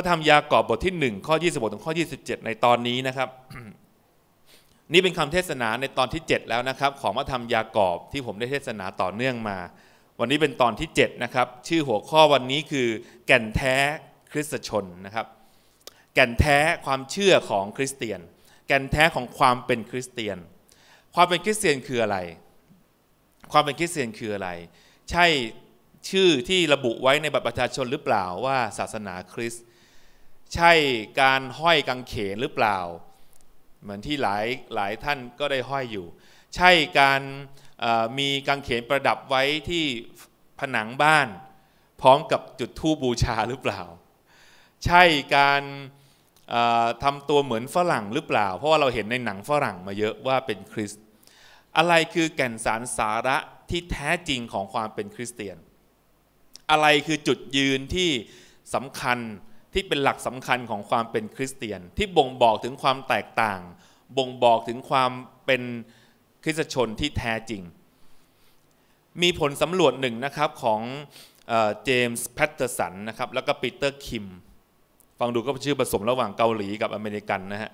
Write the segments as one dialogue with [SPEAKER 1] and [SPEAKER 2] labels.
[SPEAKER 1] ระธรรมยากอบบทที่1ข้อ26ถึงข้อ27 ในตอนนี้นะครับ นี่เป็นคำเทศนาในตอนที่ 7 แล้วนะครับ ของพระธรรมยากอบที่ผมได้เทศนาต่อเนื่องมา วันนี้เป็นตอนที่7นะครับชื่อหัวข้อวันนี้คือ แก่นแท้คริสตชนนะครับ แก่นแท้ความเชื่อของคริสเตียน แก่นแท้ของความเป็นคริสเตียน ความเป็นคริสเตียนคืออะไร ความเป็นคริสเตียนคืออะไร ใช่ชื่อที่ระบุไว้ในบัตรประชาชนหรือเปล่าว่าศาสนาคริสตใช่การห้อยกางเขนหรือเปล่า เหมือนที่หลายหลายท่านก็ได้ห้อยอยู่ ใช่การมีกางเขนประดับไว้ที่ผนังบ้าน พร้อมกับจุดธูปบูชาหรือเปล่า ใช่การทำตัวเหมือนฝรั่งหรือเปล่า เพราะว่าเราเห็นในหนังฝรั่งมาเยอะว่าเป็นคริสอะไรคือแก่นสารสาระที่แท้จริงของความเป็นคริสเตียน อะไรคือจุดยืนที่สำคัญที่เป็นหลักสำคัญของความเป็นคริสเตียน ที่บ่งบอกถึงความแตกต่าง บ่งบอกถึงความเป็นคริสตชนที่แท้จริง มีผลสำรวจหนึ่งนะครับของเจมส์แพตเตอร์สันนะครับแล้วก็ปีเตอร์คิมฟังดูก็ชื่อผสมระหว่างเกาหลีกับอเมริกันนะฮะ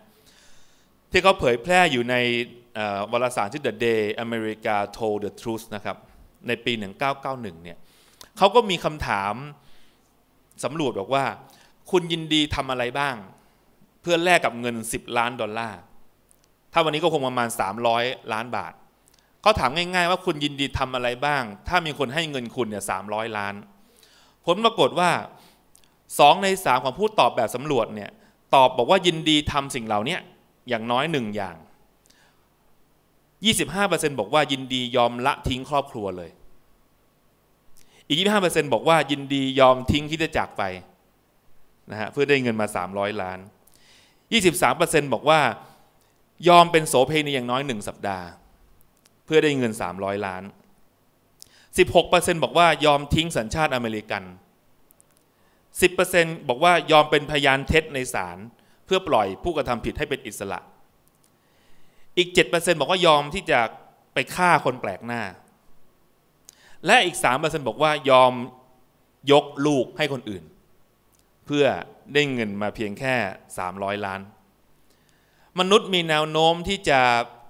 [SPEAKER 1] ที่เขาเผยแพร่อยู่ในวารสารชื่อ The Day America Told the Truth นะครับในปี 1991เนี่ยเขาก็มีคำถามสำรวจบอกว่าคุณยินดีทำอะไรบ้าง เพื่อแลกกับเงิน10ล้านดอลลาร์ถ้าวันนี้ก็คงประมาณ300ล้านบาทเขาถามง่าย ๆ ว่าคุณยินดีทำอะไรบ้าง ถ้ามีคนให้เงินคุณเนี่ยสามล้านผลปรากฏว่าสองในสามของผู้ตอบแบบสำรวจเนี่ย ตอบบอกว่ายินดีทำสิ่งเหล่านี้อย่างน้อยหนึ่งอย่าง25%บอกว่ายินดียอมละทิ้งครอบครัวเลย อีก 25%บอกว่า ยินดียอมทิ้งคิดจะจากไปนะฮะเพื่อได้เงินมา 300 ล้าน 23%บอกว่ายอมเป็นโสเพณีอย่างน้อย1สัปดาห์ เพื่อได้เงิน 300 ล้าน 16%บอกว่ายอมทิ้งสัญชาติอเมริกัน10%บอกว่ายอมเป็นพยานเท็จในศาลเพื่อปล่อยผู้กระทำผิดให้เป็นอิสระ อีก 7%บอกว่ายอมที่จะไปฆ่าคนแปลกหน้า และอีก 3%บอกว่ายอมยกลูกให้คนอื่นเพื่อได้เงินมาเพียงแค่ 300 ล้าน มนุษย์มีแนวโน้มที่จะ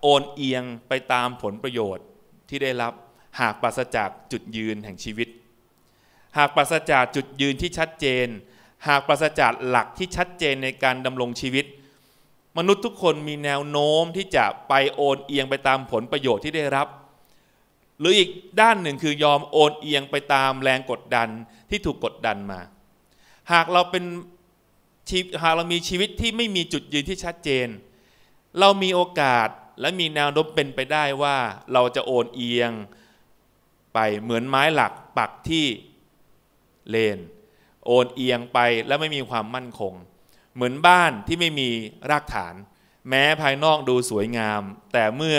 [SPEAKER 1] โอนเอียงไปตามผลประโยชน์ที่ได้รับหากปราศจากจุดยืนแห่งชีวิต หากปราศจากจุดยืนที่ชัดเจน หากปราศจากหลักที่ชัดเจนในการดำรงชีวิต มนุษย์ทุกคนมีแนวโน้มที่จะไปโอนเอียงไปตามผลประโยชน์ที่ได้รับ หรืออีกด้านหนึ่งคือยอมโอนเอียงไปตามแรงกดดันที่ถูกกดดันมาหากเราเป็นหากเรามีชีวิตที่ไม่มีจุดยืนที่ชัดเจน เรามีโอกาสและมีแนวโน้มเป็นไปได้ว่าเราจะโอนเอียงไปเหมือนไม้หลักปักที่เลน โอนเอียงไปและไม่มีความมั่นคง เหมือนบ้านที่ไม่มีรากฐาน แม้ภายนอกดูสวยงาม แต่เมื่อ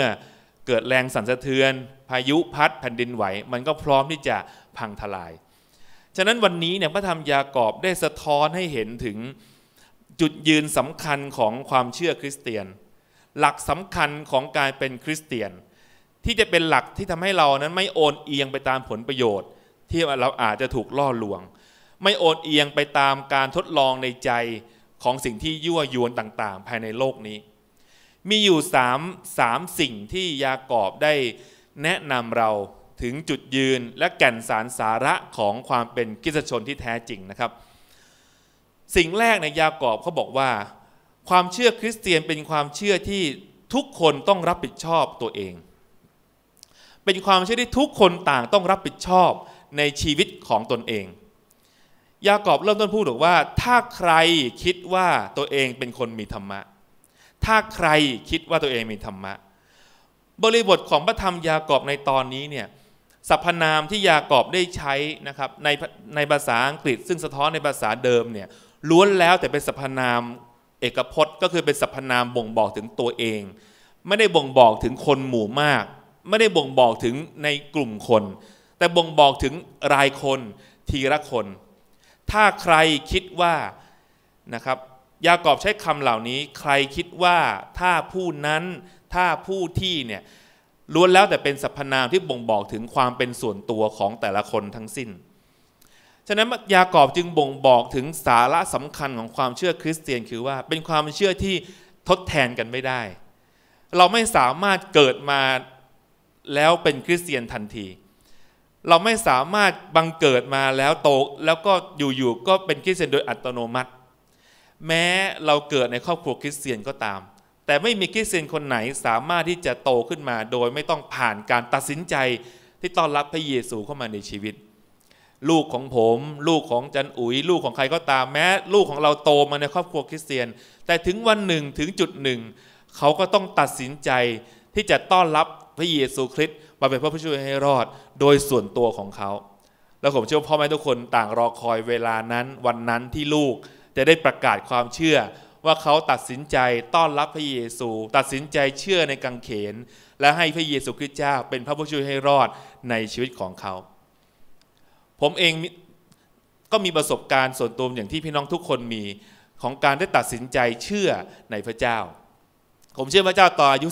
[SPEAKER 1] เกิดแรงสั่นสะเทือน พายุพัดแผ่นดินไหว มันก็พร้อมที่จะพังทลายฉะนั้นวันนี้เนี่ยพระธรรมยากอบได้สะท้อนให้เห็นถึงจุดยืนสำคัญของความเชื่อคริสเตียน หลักสำคัญของการเป็นคริสเตียน ที่จะเป็นหลักที่ทำให้เรานั้นไม่โอนเอียงไปตามผลประโยชน์ที่เราอาจจะถูกล่อลวง ไม่โอนเอียงไปตามการทดลองในใจของสิ่งที่ยั่วยวนต่างๆ ภายในโลกนี้ มีอยู่สามสามสิ่งที่ยากอบได้แนะนำเราถึงจุดยืนและแก่นสารสาระของความเป็นกิจชนที่แท้จริงนะครับ สิ่งแรกในยากอบเขาบอกว่า ความเชื่อคริสเตียนเป็นความเชื่อที่ทุกคนต้องรับผิดชอบตัวเอง เป็นความเชื่อที่ทุกคนต่างต้องรับผิดชอบในชีวิตของตนเอง ยากอบเริ่มต้นพูดบอกว่าถ้าใครคิดว่าตัวเองเป็นคนมีธรรมะ ถ้าใครคิดว่าตัวเองมีธรรมะบริบทของพระธรรมยากอบในตอนนี้เนี่ยสรรพนามที่ยากอบได้ใช้ นะครับ ในในภาษาอังกฤษซึ่งสะท้อนในภาษาเดิมเนี่ยล้วนแล้วแต่เป็นสรรพนามเอกพจน์ก็คือเป็นสรรพนามบ่งบอกถึงตัวเอง ไม่ได้บ่งบอกถึงคนหมู่มาก ไม่ได้บ่งบอกถึงในกลุ่มคน แต่บ่งบอกถึงรายคนทีละคน ถ้าใครคิดว่านะครับยากอบใช้คำเหล่านี้ใครคิดว่าถ้าผู้นั้น ถ้าผู้ที่เนี่ยล้วนแล้วแต่เป็นสรรพนามที่บ่งบอกถึงความเป็นส่วนตัวของแต่ละคนทั้งสิ้น ฉะนั้นยากอบจึงบ่งบอกถึงสาระสำคัญของความเชื่อคริสเตียนคือว่าเป็นความเชื่อที่ทดแทนกันไม่ได้ เราไม่สามารถเกิดมาแล้วเป็นคริสเตียนทันที เราไม่สามารถบังเกิดมาแล้วโตแล้วก็อยู่ๆก็เป็นคริสเตียนโดยอัตโนมัติ แม้เราเกิดในครอบครัวคริสเตียนก็ตามแต่ไม่มีคริสเตียนคนไหนสามารถที่จะโตขึ้นมาโดยไม่ต้องผ่านการตัดสินใจ ที่ต้อนรับพระเยซูเข้ามาในชีวิต ลูกของผม ลูกของจันอุ๋ยลูกของใครก็ตามแม้ ลูกของเราโตมาในครอบครัวคริสเตียนแต่ถึงวันหนึ่งถึงจุดหนึ่งเขาก็ต้องตัดสินใจที่จะต้อนรับพระเยซูคริสต์มาเป็นพระผู้ช่วยให้รอด โดยส่วนตัวของเขาแล้วผมเชื่อพ่อแม่ทุกคนต่างรอคอยเวลานั้นวันนั้นที่ลูกจะได้ประกาศความเชื่อว่าเขาตัดสินใจต้อนรับพระเยซูตัดสินใจเชื่อในกังเขน และให้พระเยซูคริสต์เจ้าเป็นพระผู้ช่วยให้รอดในชีวิตของเขา ผมเองก็มีประสบการณ์ส่วนตัวอย่างที่พี่น้องทุกคนมีของการได้ตัดสินใจเชื่อในพระเจ้า ผมเชื่อพระเจ้า ตอนอายุ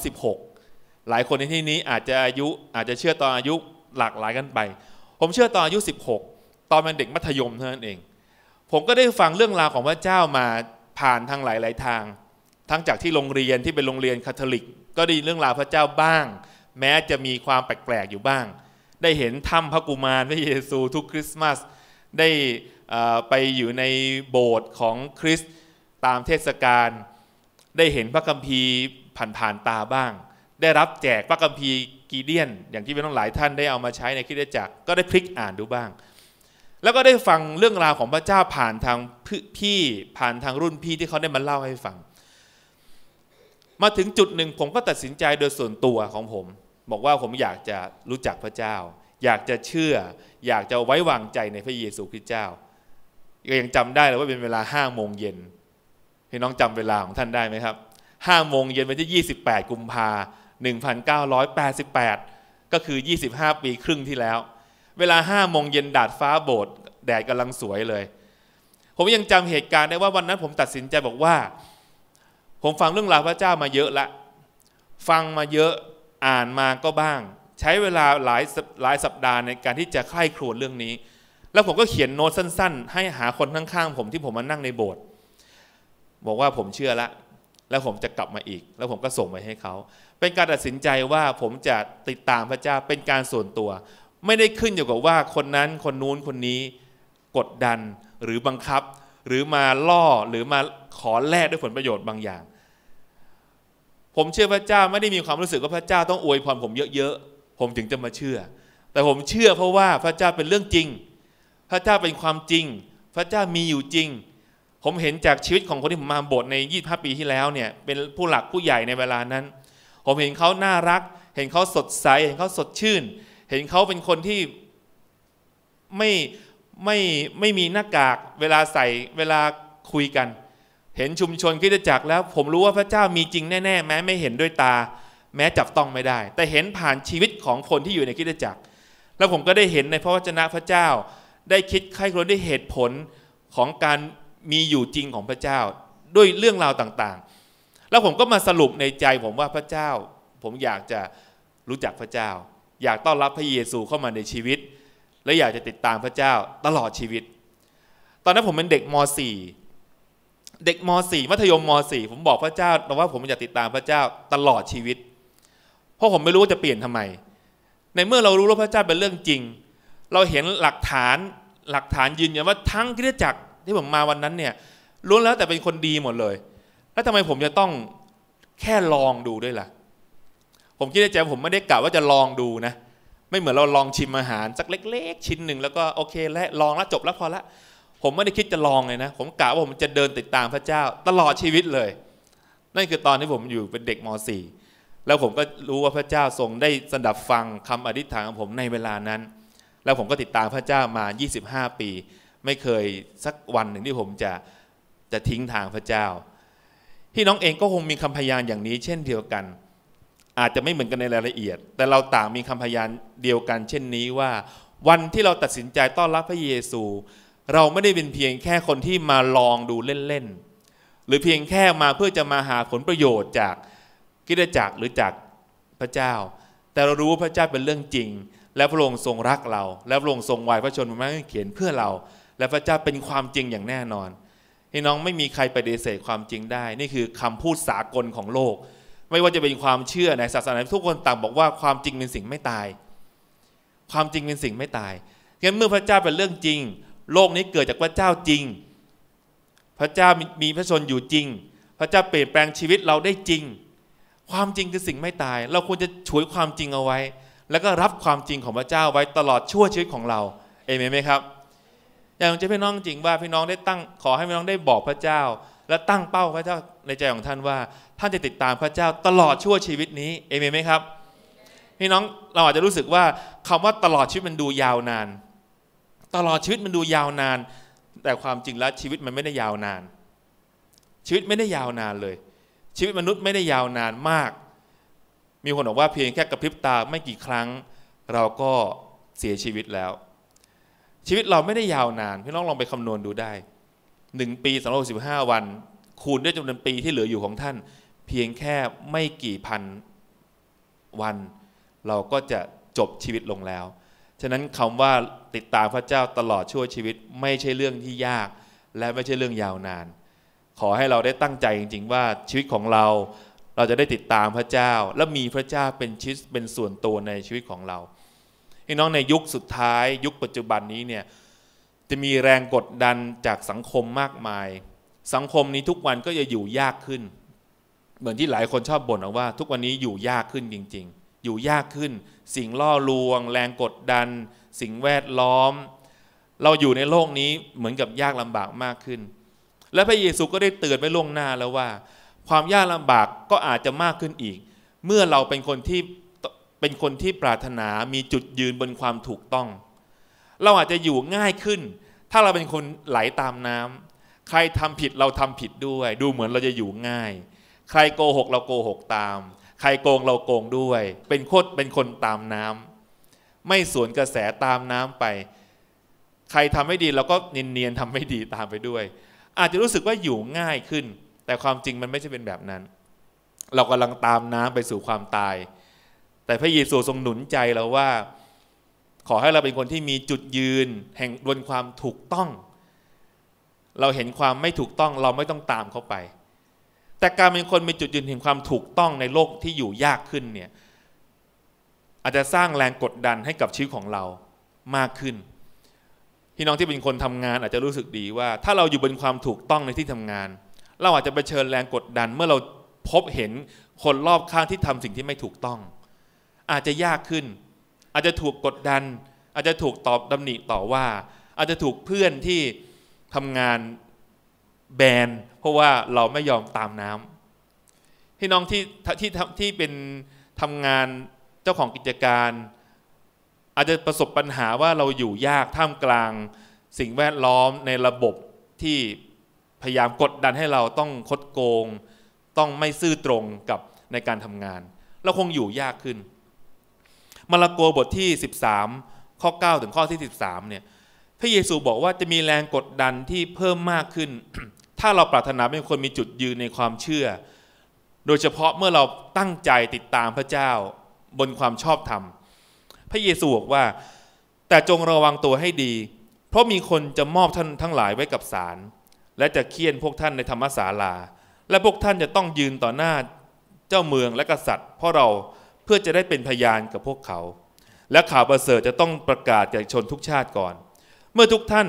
[SPEAKER 1] 16 หลายคนในที่นี้อาจจะอายุอาจจะเชื่อตอนอายุหลากหลายกันไป ผมเชื่อตอนอายุ 16 ตอนเป็นเด็กมัธยมเท่านั้นเอง ผมก็ได้ฟังเรื่องราวของพระเจ้ามาผ่านทางหลาย ๆทาง ทั้งจากที่โรงเรียนที่เป็นโรงเรียนคาทอลิก ก็ได้เรื่องราวพระเจ้าบ้าง แม้จะมีความแปลกๆอยู่บ้าง ได้เห็นถ้ำพระกุมารพระเยซูทุกคริสต์มาส ได้ไปอยู่ในโบสถ์ของคริสต์ตามเทศกาล ได้เห็นพระคัมภีร์ผ่านๆตาบ้าง ได้รับแจกพระคัมภีร์กีเดียน อย่างที่เป็นต้องหลายท่านได้เอามาใช้ในคริสตจักรก็ได้พลิกอ่านดูบ้าง แล้วก็ได้ฟังเรื่องราวของพระเจ้าผ่านทางพี่ผ่านทางรุ่นพี่ที่เขาได้มาเล่าให้ฟัง มาถึงจุดหนึ่งผมก็ตัดสินใจโดยส่วนตัวของผม บอกว่าผมอยากจะรู้จักพระเจ้า อยากจะเชื่อ อยากจะไว้วางใจในพระเยซูคริสต์เจ้าก็ยังจำได้เลยว่าเป็นเวลาห้าโมงเย็นพี่น้องจำเวลาของท่านได้ไหมครับห้าโมงเย็นวันที่ยี่สิบแปดกุมภาหนึ่งพันเก้้ารอยแแปปดดสิบก็คือยี่สิบห้าปีครึ่งที่แล้ว เวลาห้าโมงเย็นดาดฟ้าโบสถ์แดดกำลังสวยเลยผมยังจำเหตุการณ์ได้ว่าวันนั้น ผมตัดสินใจบอกว่า ผมฟังเรื่องราวพระเจ้ามาเยอะละ ฟังมาเยอะอ่านมาก็บ้าง ใช้เวลาหลายหลายสัปดาห์ในการที่จะคลายครวญเรื่องนี้ แล้วผมก็เขียนโน้ตสั้น ๆ ให้หาคนข้างๆผมที่ผมมานั่งในโบสถ์บอกว่าผมเชื่อละ แล้ว ผมจะกลับมาอีก แล้วผมก็ส่งไปให้เขา เป็นการตัดสินใจว่าผมจะติดตามพระเจ้าเป็นการส่วนตัว ไม่ได้ขึ้นอยู่กับว่าคนนั้นคนนู้นคนนี้กดดันหรือบังคับหรือมาล่อหรือมาขอแลกด้วยผลประโยชน์บางอย่าง ผมเชื่อพระเจ้าไม่ได้มีความรู้สึกว่าพระเจ้าต้องอวยพร ผมเยอะๆผมถึงจะมาเชื่อ แต่ผมเชื่อเพราะว่าพระเจ้าเป็นเรื่องจริงพระเจ้าเป็นความจริง พระเจ้ามีอยู่จริง ผมเห็นจากชีวิตของคนที่ผมมาโบสถ์ใน25ปีที่แล้วเนี่ยเป็นผู้หลักผู้ใหญ่ในเวลานั้น ผมเห็นเขาน่ารัก เห็นเขาสดใสเห็นเขาสดชื่น เห็นเขาเป็นคนที่ไม่ไม่ไม่มีหน้ากากเวลาใส่เวลาคุยกัน เห็นชุมชนคิดจักแล้ว ผมรู้ว่าพระเจ้ามีจริงแน่ ๆ แม้ไม่เห็นด้วยตา แม้จับต้องไม่ได้ แต่เห็นผ่านชีวิตของคนที่อยู่ในคิดจักแล้วผมก็ได้เห็นในพระวจนะพระเจ้าได้คิดไข้ครวญด้วยเหตุผลของการมีอยู่จริงของพระเจ้าด้วยเรื่องราวต่างๆ แล้วผมก็มาสรุปในใจผมว่าพระเจ้า ผมอยากจะรู้จักพระเจ้า อยากต้อนรับพระเยซูเข้ามาในชีวิตและอยากจะติดตามพระเจ้าตลอดชีวิต ตอนนั้นผมเป็นเด็กม .4 เด็กม .4 มัธยมม .4 ผมบอกพระเจ้าว่าผมอยากติดตามพระเจ้าตลอดชีวิต เพราะผมไม่รู้ว่าจะเปลี่ยนทำไม ในเมื่อเรารู้ว่าพระเจ้าเป็นเรื่องจริง เราเห็นหลักฐาน หลักฐานยืนยันว่าทั้งคริสจักรที่ผมมาวันนั้นเนี่ยล้วนแล้วแต่เป็นคนดีหมดเลย แล้วทำไมผมจะต้องแค่ลองดูด้วยล่ะ ผมคิดในใจผมไม่ได้กะว่าจะลองดูนะไม่เหมือนเราลองชิมอาหารสักเล็ก ๆ ชิ้นหนึ่ง แล้วก็โอเคและลองแล้วจบแล้วพอละผมไม่ได้คิดจะลองเลยนะ ผมกะว่าผมจะเดินติดตามพระเจ้าตลอดชีวิตเลยนั่นคือตอนที่ผมอยู่เป็นเด็กม .4 แล้วผมก็รู้ว่าพระเจ้าทรงได้สดับฟังคำอธิษฐานของผมในเวลานั้น แล้วผมก็ติดตามพระเจ้ามา25 ปี ไม่เคยสักวันหนึ่งที่ผมจะจะทิ้งทางพระเจ้าที่น้องเองก็คงมีคำพยานอย่างนี้เช่นเดียวกันอาจจะไม่เหมือนกันในรายละเอียด แต่เราต่างมีคำพยานเดียวกัน เช่นนี้ว่า วันที่เราตัดสินใจต้อนรับพระเยซู เราไม่ได้เป็นเพียงแค่คนที่มาลองดูเล่นๆหรือเพียงแค่มาเพื่อจะมาหาผลประโยชน์จากกิจจักรหรือจากพระเจ้า แต่เรารู้ว่าพระเจ้าเป็นเรื่องจริง และพระองค์ทรงรักเราและพระองค์ทรงไวยพระชนม์มาเขียนเพื่อเรา และพระเจ้าเป็นความจริงอย่างแน่นอนพี่น้องไม่มีใครปฏิเสธความจริงได้ นี่คือคำพูดสากลของโลกไม่ว่าจะเป็นความเชื่อในศาสนาทุกคนต่างบอกว่าความจริงเป็นสิ่งไม่ตาย ความจริงเป็นสิ่งไม่ตาย งั้นเมื่อพระเจ้าเป็นเรื่องจริง โลกนี้เกิดจากพระเจ้าจริง พระเจ้ามีพระชนอยู่จริง พระเจ้าเปลี่ยนแปลงชีวิตเราได้จริง ความจริงคือสิ่งไม่ตาย เราควรจะฉวยความจริงเอาไว้ แล้วก็รับความจริงของพระเจ้าไว้ตลอดชั่วชีวิตของเรา เอเมนไหมครับ อยากจะพี่น้องจริงว่าพี่น้องได้ตั้งขอให้พี่น้องได้บอกพระเจ้า และตั้งเป้าพระเจ้าในใจของท่านว่าท่านจะติดตามพระเจ้าตลอดชั่วชีวิตนี้ เอเมนไหมครับพี่น้องเราอาจจะรู้สึกว่าคำว่าตลอดชีวิตมันดูยาวนาน ตลอดชีวิตมันดูยาวนาน แต่ความจริงแล้วชีวิตมันไม่ได้ยาวนาน ชีวิตไม่ได้ยาวนานเลย ชีวิตมนุษย์ไม่ได้ยาวนานมาก มีคนบอกว่าเพียงแค่กระพริบตาไม่กี่ครั้ง เราก็เสียชีวิตแล้ว ชีวิตเราไม่ได้ยาวนานพี่น้องลองไปคำนวณดูได้หนึ่งปีสองร้อยสิบห้าวัน คูณด้วยจำนวนปีที่เหลืออยู่ของท่านเพียงแค่ไม่กี่พันวันเราก็จะจบชีวิตลงแล้ว ฉะนั้นคำว่าติดตามพระเจ้าตลอดชั่วชีวิต ไม่ใช่เรื่องที่ยากและไม่ใช่เรื่องยาวนาน ขอให้เราได้ตั้งใจจริง ๆ ว่าชีวิตของเราเราจะได้ติดตามพระเจ้า และมีพระเจ้าเป็นชิสเป็นส่วนตัวในชีวิตของเราพี่น้องในยุคสุดท้าย ยุคปัจจุบันนี้เนี่ยจะมีแรงกดดันจากสังคมมากมาย สังคมนี้ทุกวันก็จะอยู่ยากขึ้นเหมือนที่หลายคนชอบบ่นอว่าทุกวันนี้อยู่ยากขึ้นจริงๆ อยู่ยากขึ้น สิ่งล่อลวง แรงกดดันสิ่งแวดล้อม เราอยู่ในโลกนี้เหมือนกับยากลำบากมากขึ้น และพระเยซูก็ได้เตือนไว้ล่วงหน้าแล้วว่า ความยากลำบากก็อาจจะมากขึ้นอีก เมื่อเราเป็นคนที่เป็นคนที่ปรารถนามีจุดยืนบนความถูกต้อง เราอาจจะอยู่ง่ายขึ้น ถ้าเราเป็นคนไหลาตามน้ำ ใครทำผิดเราทำผิดด้วย ดูเหมือนเราจะอยู่ง่ายใครโกหก เราโกหกตาม ใครโกงเราโกงด้วย เป็นโคตรเป็นคนตามน้ำ ไม่สวนกระแสตามน้ำไป ใครทำไม่ดีเราก็นนิเนียนทำไม่ดีตามไปด้วย อาจจะรู้สึกว่าอยู่ง่ายขึ้น แต่ความจริงมันไม่ใช่เป็นแบบนั้น เรากำลังตามน้ำไปสู่ความตาย แต่พระเยซูทรงหนุนใจเราว่า ขอให้เราเป็นคนที่มีจุดยืน แห่งบนความถูกต้อง เราเห็นความไม่ถูกต้อง เราไม่ต้องตามเข้าไปแต่การเป็นคนมีจุดยืนเห็นความถูกต้องในโลกที่อยู่ยากขึ้นเนี่ย อาจจะสร้างแรงกดดันให้กับชีวิตของเรามากขึ้นพี่น้องที่เป็นคนทำงาน อาจจะรู้สึกดีว่า ถ้าเราอยู่บนความถูกต้องในที่ทำงาน เราอาจจะไปเชิญแรงกดดัน เมื่อเราพบเห็นคนรอบข้างที่ทำสิ่งที่ไม่ถูกต้อง อาจจะยากขึ้น อาจจะถูกกดดัน อาจจะถูกตอบดำหนิต่อว่า อาจจะถูกเพื่อนที่ทำงานแบน เพราะว่าเราไม่ยอมตามน้ำพี่น้องที่ที่ที่เป็นทำงานเจ้าของกิจการอาจจะประสบปัญหาว่าเราอยู่ยากท่ามกลาง สิ่งแวดล้อมในระบบที่พยายามกดดันให้เราต้องคดโกง ต้องไม่ซื่อตรงกับในการทำงานเราคงอยู่ยากขึ้นมาระโกบทที่ 13 ข้อ 9 ถึงข้อที่ 13เนี่ยพระเยซูบอกว่าจะมีแรงกดดันที่เพิ่มมากขึ้นถ้าเราปรารถนาเป็นคนมีจุดยืนในความเชื่อ โดยเฉพาะเมื่อเราตั้งใจติดตามพระเจ้าบนความชอบธรรมพระเยซูบอกว่าแต่จงระวังตัวให้ดี เพราะมีคนจะมอบท่านทั้งหลายไว้กับศาลและจะเคี่ยนพวกท่านในธรรมศาลา และพวกท่านจะต้องยืนต่อหน้าเจ้าเมืองและกษัตริย์ เพราะเราเพื่อจะได้เป็นพยานกับพวกเขา และข่าวประเสริฐจะต้องประกาศแก่ชนทุกชาติก่อน เมื่อทุกท่าน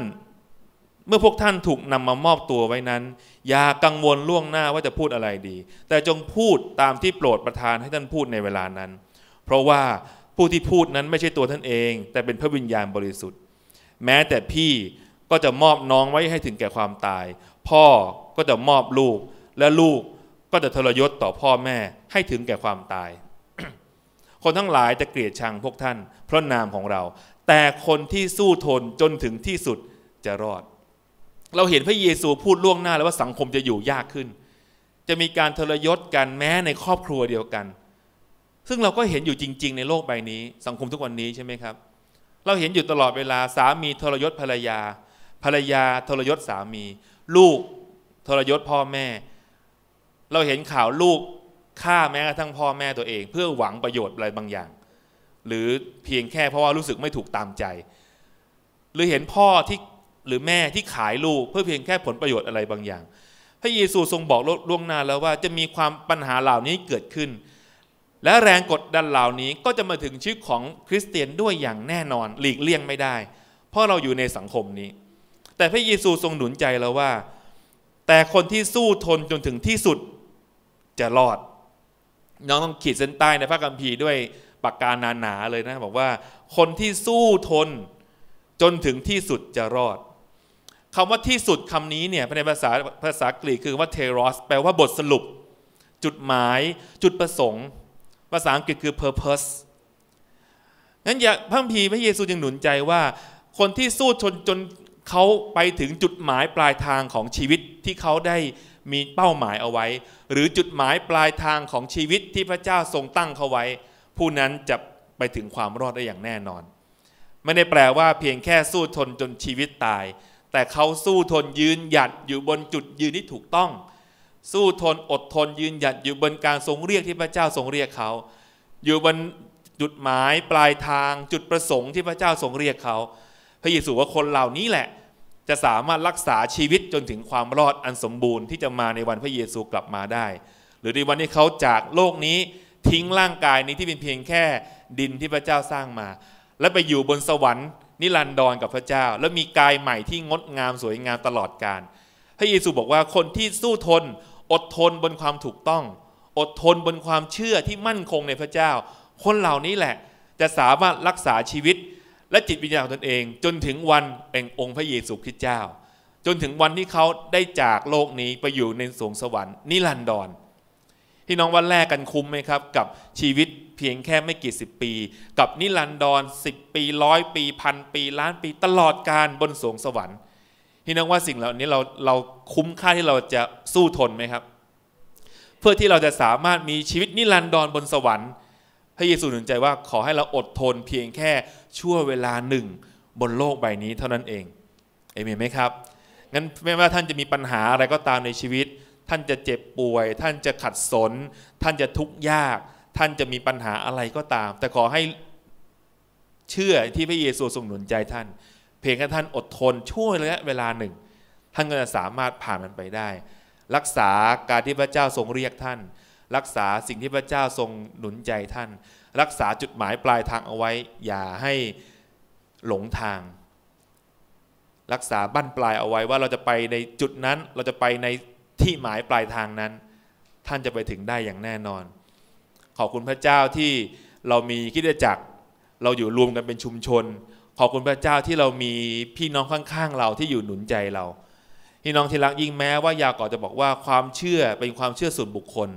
[SPEAKER 1] เมื่อพวกท่านถูกนำมามอบตัวไว้นั้น อย่ากังวลล่วงหน้าว่าจะพูดอะไรดี แต่จงพูดตามที่โปรดประทานให้ท่านพูดในเวลานั้น เพราะว่าผู้ที่พูดนั้นไม่ใช่ตัวท่านเอง แต่เป็นพระวิญญาณบริสุทธิ์ แม้แต่พี่ก็จะมอบน้องไว้ให้ถึงแก่ความตาย พ่อก็จะมอบลูกและลูกก็จะทรยศต่อพ่อแม่ให้ถึงแก่ความตาย คนทั้งหลายจะเกลียดชังพวกท่าน เพราะนามของเรา แต่คนที่สู้ทนจนถึงที่สุดจะรอดเราเห็นพระเยซูพูดล่วงหน้าแล้วว่าสังคมจะอยู่ยากขึ้น จะมีการทรยศกันแม้ในครอบครัวเดียวกัน ซึ่งเราก็เห็นอยู่จริงๆในโลกใบนี้ สังคมทุกวันนี้ใช่ไหมครับ เราเห็นอยู่ตลอดเวลาสามีทรยศภรรยา ภรรยาทรยศสามี ลูกทรยศพ่อแม่ เราเห็นข่าวลูกฆ่าแม้กระทั่งพ่อแม่ตัวเอง เพื่อหวังประโยชน์อะไรบางอย่าง หรือเพียงแค่เพราะว่ารู้สึกไม่ถูกตามใจ หรือเห็นพ่อที่หรือแม่ที่ขายลูกเพื่อเพียงแค่ผลประโยชน์อะไรบางอย่าง พระเยซูทรงบอกล่วงหน้าแล้วว่าจะมีความปัญหาเหล่านี้เกิดขึ้น และแรงกดดันเหล่านี้ก็จะมาถึงชีวิตของคริสเตียนด้วยอย่างแน่นอนหลีกเลี่ยงไม่ได้เพราะเราอยู่ในสังคมนี้ แต่พระเยซูทรงหนุนใจเราว่า แต่คนที่สู้ทนจนถึงที่สุดจะรอด น้องต้องขีดเส้นใต้ในพระคัมภีร์ด้วยปากกาหนาๆเลยนะบอกว่า คนที่สู้ทน จนถึงที่สุดจะรอดคำว่าที่สุดคำนี้เนี่ยในภาษาภาษากรีกคือว่าเทโรสแปลว่าบทสรุป จุดหมายจุดประสงค์ ภาษาอังกฤษคือ purpose นั้นอย่าพระพีพระเยซูยังหนุนใจว่า คนที่สู้ชนจนเขาไปถึงจุดหมายปลายทางของชีวิตที่เขาได้มีเป้าหมายเอาไว้ หรือจุดหมายปลายทางของชีวิตที่พระเจ้าทรงตั้งเขาไว้ ผู้นั้นจะไปถึงความรอดได้อย่างแน่นอน ไม่ได้แปลว่าเพียงแค่สู้ทนจนชีวิตตายแต่เขาสู้ทนยืนหยัดอยู่บนจุดยืนที่ถูกต้อง สู้ทนอดทนยืนหยัดอยู่บนการทรงเรียกที่พระเจ้าทรงเรียกเขาอยู่บนจุดหมายปลายทางจุดประสงค์ที่พระเจ้าทรงเรียกเขาพระเยซูว่าคนเหล่านี้แหละ จะสามารถรักษาชีวิตจนถึงความรอดอันสมบูรณ์ที่จะมาในวันพระเยซูกลับมาได้ หรือในวันที่เขาจากโลกนี้ทิ้งร่างกายนี้ที่เป็นเพียงแค่ดินที่พระเจ้าสร้างมา และไปอยู่บนสวรรค์นิรันดรกับพระเจ้าแล้วมีกายใหม่ที่งดงามสวยงามตลอดกาล พระเยซูบอกว่าคนที่สู้ทน อดทนบนความถูกต้อง อดทนบนความเชื่อที่มั่นคงในพระเจ้า คนเหล่านี้แหละจะสามารถรักษาชีวิตและจิตวิญญาณของตนเองจนถึงวันแห่งองค์พระเยซูคริสต์เจ้า จนถึงวันที่เขาได้จากโลกนี้ไปอยู่ในสวงสวรรค์นิรันดรพี่น้องว่าแลกกันคุ้มไหมครับ กับชีวิตเพียงแค่ไม่กี่สิบปี กับนิรันดรสิบปีร้อยปีพันปีล้านปีตลอดการบนสวงสวรรค์พี่น้องว่าสิ่งเหล่านี้เราเราคุ้มค่าที่เราจะสู้ทนไหมครับ เพื่อที่เราจะสามารถมีชีวิตนิรันดรบนสวรรค์พระเยซูหนุนใจว่าขอให้เราอดทนเพียงแค่ชั่วเวลาหนึ่งบนโลกใบนี้เท่านั้นเองเอเมนไหมครับ งั้นไม่ว่าท่านจะมีปัญหาอะไรก็ตามในชีวิตท่านจะเจ็บป่วย ท่านจะขัดสน ท่านจะทุกข์ยาก ท่านจะมีปัญหาอะไรก็ตาม แต่ขอให้เชื่อที่พระเยซูทรงหนุนใจท่าน เพียงแค่ท่านอดทนช่วยระยะเวลาหนึ่ง ท่านก็จะสามารถผ่านมันไปได้ รักษาการที่พระเจ้าทรงเรียกท่าน รักษาสิ่งที่พระเจ้าทรงหนุนใจท่าน รักษาจุดหมายปลายทางเอาไว้ อย่าให้หลงทาง รักษาบั้นปลายเอาไว้ว่า เราจะไปในจุดนั้นเราจะไปในที่หมายปลายทางนั้นท่านจะไปถึงได้อย่างแน่นอน ขอบคุณพระเจ้าที่เรามีคิดจักรเราอยู่รวมกันเป็นชุมชน ขอบคุณพระเจ้าที่เรามีพี่น้องข้างๆเราที่อยู่หนุนใจเราพี่น้องที่รักยิ่งแม้ว่ายากอจะบอกว่าความเชื่อเป็นความเชื่อส่วนบุคคล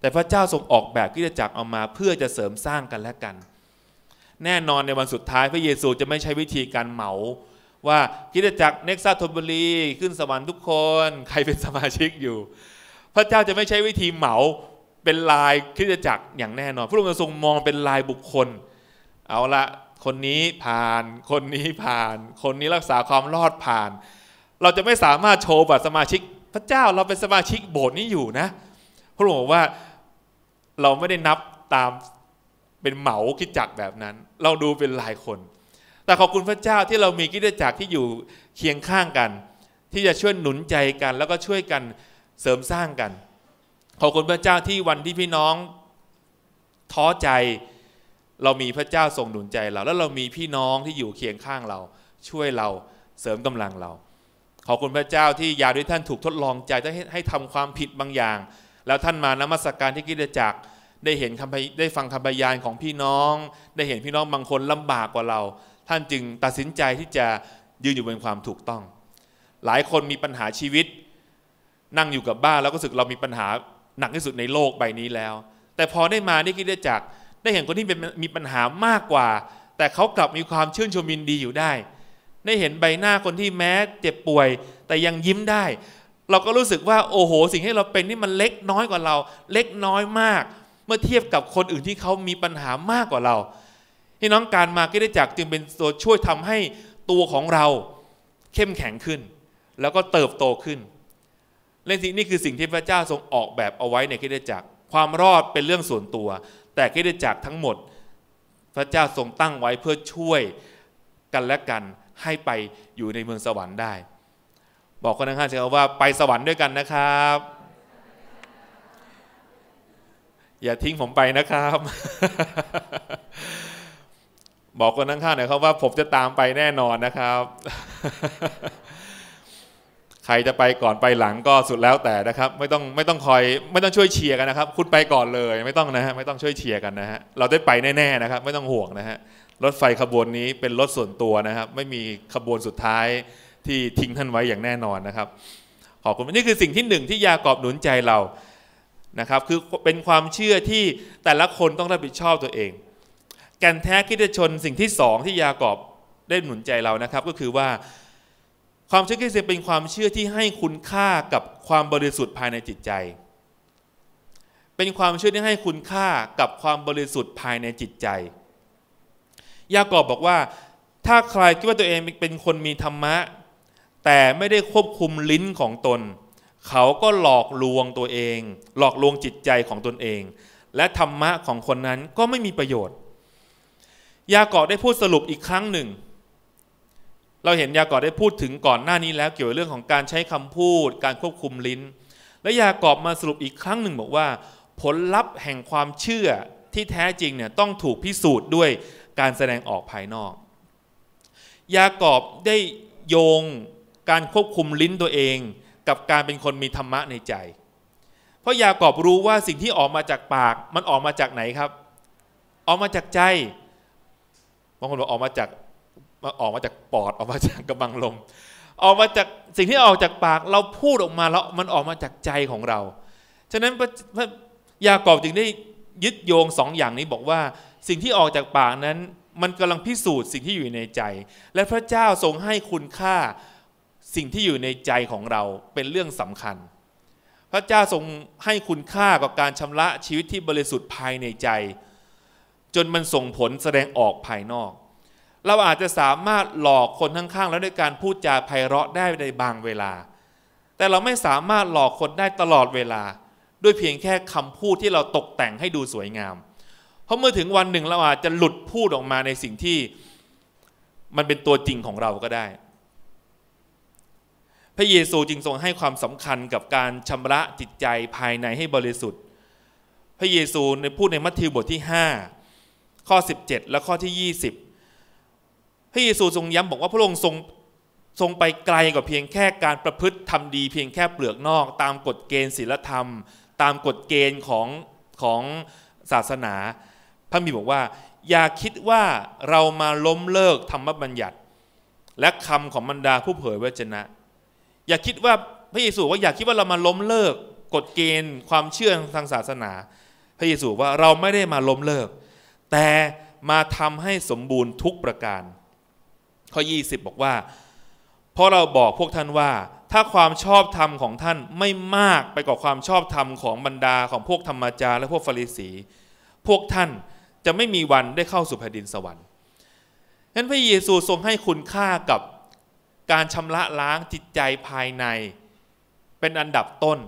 [SPEAKER 1] แต่พระเจ้าทรงออกแบบคิดจักรเอามาเพื่อจะเสริมสร้างกันและกัน แน่นอนในวันสุดท้ายพระเยซูจะไม่ใช้วิธีการเหมาว่าคิดจักเน็กซัสทนบุรี ขึ้นสวรรค์ทุกคน ใครเป็นสมาชิกอยู่ พระเจ้าจะไม่ใช้วิธีเหมาเป็นลายคิดจักรอย่างแน่นอนพระองค์ทรงมองเป็นลายบุคคล เอาละคนนี้ผ่านคนนี้ผ่าน คนนี้รักษาความรอดผ่าน เราจะไม่สามารถโชว์บัตรสมาชิก พระเจ้าเราเป็นสมาชิกโบสถ์นี้อยู่นะพระองค์บอกว่าเราไม่ได้นับตามเป็นเหมาคิดจักแบบนั้น เราดูเป็นลายคนแต่ขอบคุณพระเจ้าที่เรามีกิจจักรที่อยู่เคียงข้างกัน ที่จะช่วยหนุนใจกันแล้วก็ช่วยกันเสริมสร้างกัน ขอบคุณพระเจ้าที่วันที่พี่น้องท้อใจเรามีพระเจ้าทรงหนุนใจเรา แล้วเรามีพี่น้องที่อยู่เคียงข้างเรา ช่วยเราเสริมกำลังเรา ขอบคุณพระเจ้าที่ยาด้วยท่านถูกทดลองใจให้ให้ทำความผิดบางอย่าง แล้วท่านมานมัสกการที่กิจจักรได้เห็นคำได้ฟังคำพยานของพี่น้อง ได้เห็นพี่น้องบางคนลำบากกว่าเราท่านจึงตัดสินใจที่จะยืนอยู่บนความถูกต้อง หลายคนมีปัญหาชีวิต นั่งอยู่กับบ้านแล้วก็รู้สึกเรามีปัญหาหนักที่สุดในโลกใบนี้แล้ว แต่พอได้มาได้คิดได้จาก ได้เห็นคนที่มีปัญหามากกว่า แต่เขากลับมีความชื่นชมยินดีอยู่ได้ ได้เห็นใบหน้าคนที่แม้เจ็บป่วย แต่ยังยิ้มได้ เราก็รู้สึกว่าโอ้โห สิ่งที่เราเป็นนี่มันเล็กน้อยกว่าเรา เล็กน้อยมาก เมื่อเทียบกับคนอื่นที่เขามีปัญหามากกว่าเราี่น้องการมาิดได้จากจึงเป็นตัวช่วยทำให้ตัวของเราเข้มแข็งขึ้น แล้วก็เติบโตขึ้นแลงนี่คือสิ่งที่พระเจ้าทรงออกแบบเอาไว้ในคิดจักรความรอดเป็นเรื่องส่วนตัว แต่คิดจักรทั้งหมดพระเจ้าทรงตั้งไว้เพื่อช่วยกันและกันให้ไปอยู่ในเมืองสวรรค์ได้ บอกคนทั้งา้าเชื่อว่า ไปสวรรค์ด้วยกันนะครับ อย่าทิ้งผมไปนะครับบอกคนข้างๆหน่อยครับว่าผมจะตามไปแน่นอนนะครับ ใครจะไปก่อนไปหลังก็สุดแล้วแต่นะครับ ไม่ต้อง ไม่ต้องคอย ไม่ต้องช่วยเชียร์กันนะครับ คุณไปก่อนเลยไม่ต้องนะฮะไม่ต้องช่วยเชียร์กันนะฮะเราได้ไปแน่ ๆ นะครับ ไม่ต้องห่วงนะฮะรถไฟขบวนนี้เป็นรถส่วนตัวนะครับไม่มีขบวนสุดท้ายที่ทิ้งท่านไว้อย่างแน่นอนนะครับขอบคุณนี่คือสิ่งที่หนึ่งที่ยากอบหนุนใจเรานะครับคือเป็นความเชื่อที่แต่ละคนต้องรับผิดชอบตัวเองแกนแท้คิดชนสิ่งที่สองที่ยากอบได้หนุนใจเรานะครับ ก็คือว่าความเชื่อคริสเตียนเป็นความเชื่อที่ให้คุณค่ากับความบริสุทธิ์ภายในจิตใจ เป็นความเชื่อที่ให้คุณค่ากับความบริสุทธิ์ภายในจิตใจ ยากอบบอกว่าถ้าใครคิดว่าตัวเองเป็นคนมีธรรมะ แต่ไม่ได้ควบคุมลิ้นของตน เขาก็หลอกลวงตัวเอง หลอกลวงจิตใจของตนเอง และธรรมะของคนนั้นก็ไม่มีประโยชน์ยากอบได้พูดสรุปอีกครั้งหนึ่ง เราเห็นยากอบได้พูดถึงก่อนหน้านี้แล้วเกี่ยวกับเรื่องของการใช้คำพูด การควบคุมลิ้น และยากอบมาสรุปอีกครั้งหนึ่งบอกว่า ผลลัพธ์แห่งความเชื่อที่แท้จริงเนี่ยต้องถูกพิสูจน์ด้วยการแสดงออกภายนอก ยากอบได้โยงการควบคุมลิ้นตัวเองกับการเป็นคนมีธรรมะในใจ เพราะยากอบรู้ว่าสิ่งที่ออกมาจากปากมันออกมาจากไหนครับ ออกมาจากใจางคนบอกออกมาจากออกมาจากปอดออกมาจากกระบังลมออกมาจากสิ่งที่ออกจากปากเราพูดออกมาแล้วมันออกมาจากใจของเรา ฉะนั้นพระยากอบจึงได้ยึดโยงสองอย่างนี้บอกว่าสิ่งที่ออกจากปากนั้นมันกำลังพิสูจน์สิ่งที่อยู่ในใจ และพระเจ้าทรงให้คุณค่าสิ่งที่อยู่ในใจของเราเป็นเรื่องสำคัญ พระเจ้าทรงให้คุณค่ากับการชำระชีวิตที่บริสุทธิ์ภายในใจจนมันส่งผลแสดงออกภายนอก เราอาจจะสามารถหลอกคนข้างๆแล้วด้วยการพูดจาไพเราะได้ในบางเวลา แต่เราไม่สามารถหลอกคนได้ตลอดเวลา ด้วยเพียงแค่คำพูดที่เราตกแต่งให้ดูสวยงาม เพราะเมื่อถึงวันหนึ่งเราอาจจะหลุดพูดออกมาในสิ่งที่มันเป็นตัวจริงของเราก็ได้ พระเยซูจึงทรงให้ความสำคัญกับการชำระจิตใจภายในให้บริสุทธิ์ พระเยซูในพูดในมัทธิวบทที่ 5ข้อ17 และข้อที่ 20 พระเยซูทรงย้ำบอกว่าพระองค์ทรงทรงไปไกลกว่าเพียงแค่การประพฤติทำดีเพียงแค่เปลือกนอก ตามกฎเกณฑ์ศีลธรรม ตามกฎเกณฑ์ของ ของศาสนา พระมีบอกว่า อย่า คิดว่าเรามาล้มเลิก ธรรมบัญญัติและคำของบรรดาผู้เผยวจนะ อย่าคิดว่าพระเยซูว่าอย่าคิดว่าเรามาล้มเลิก กฎเกณฑ์ ความเชื่อทางศาสนา พระเยซูว่าเราไม่ได้มาล้มเลิกแต่มาทำให้สมบูรณ์ทุกประการข้อ20บอกว่าเพราะเราบอกพวกท่านว่าถ้าความชอบธรรมของท่านไม่มากไปกว่าความชอบธรรมของบรรดาของพวกธรรมจารและพวกฟาริสี พวกท่านจะไม่มีวันได้เข้าสู่แผ่นดินสวรรค์นั้นพระเยซูทรงให้คุณค่ากับการชำระล้างจิตใจภายในเป็นอันดับต้น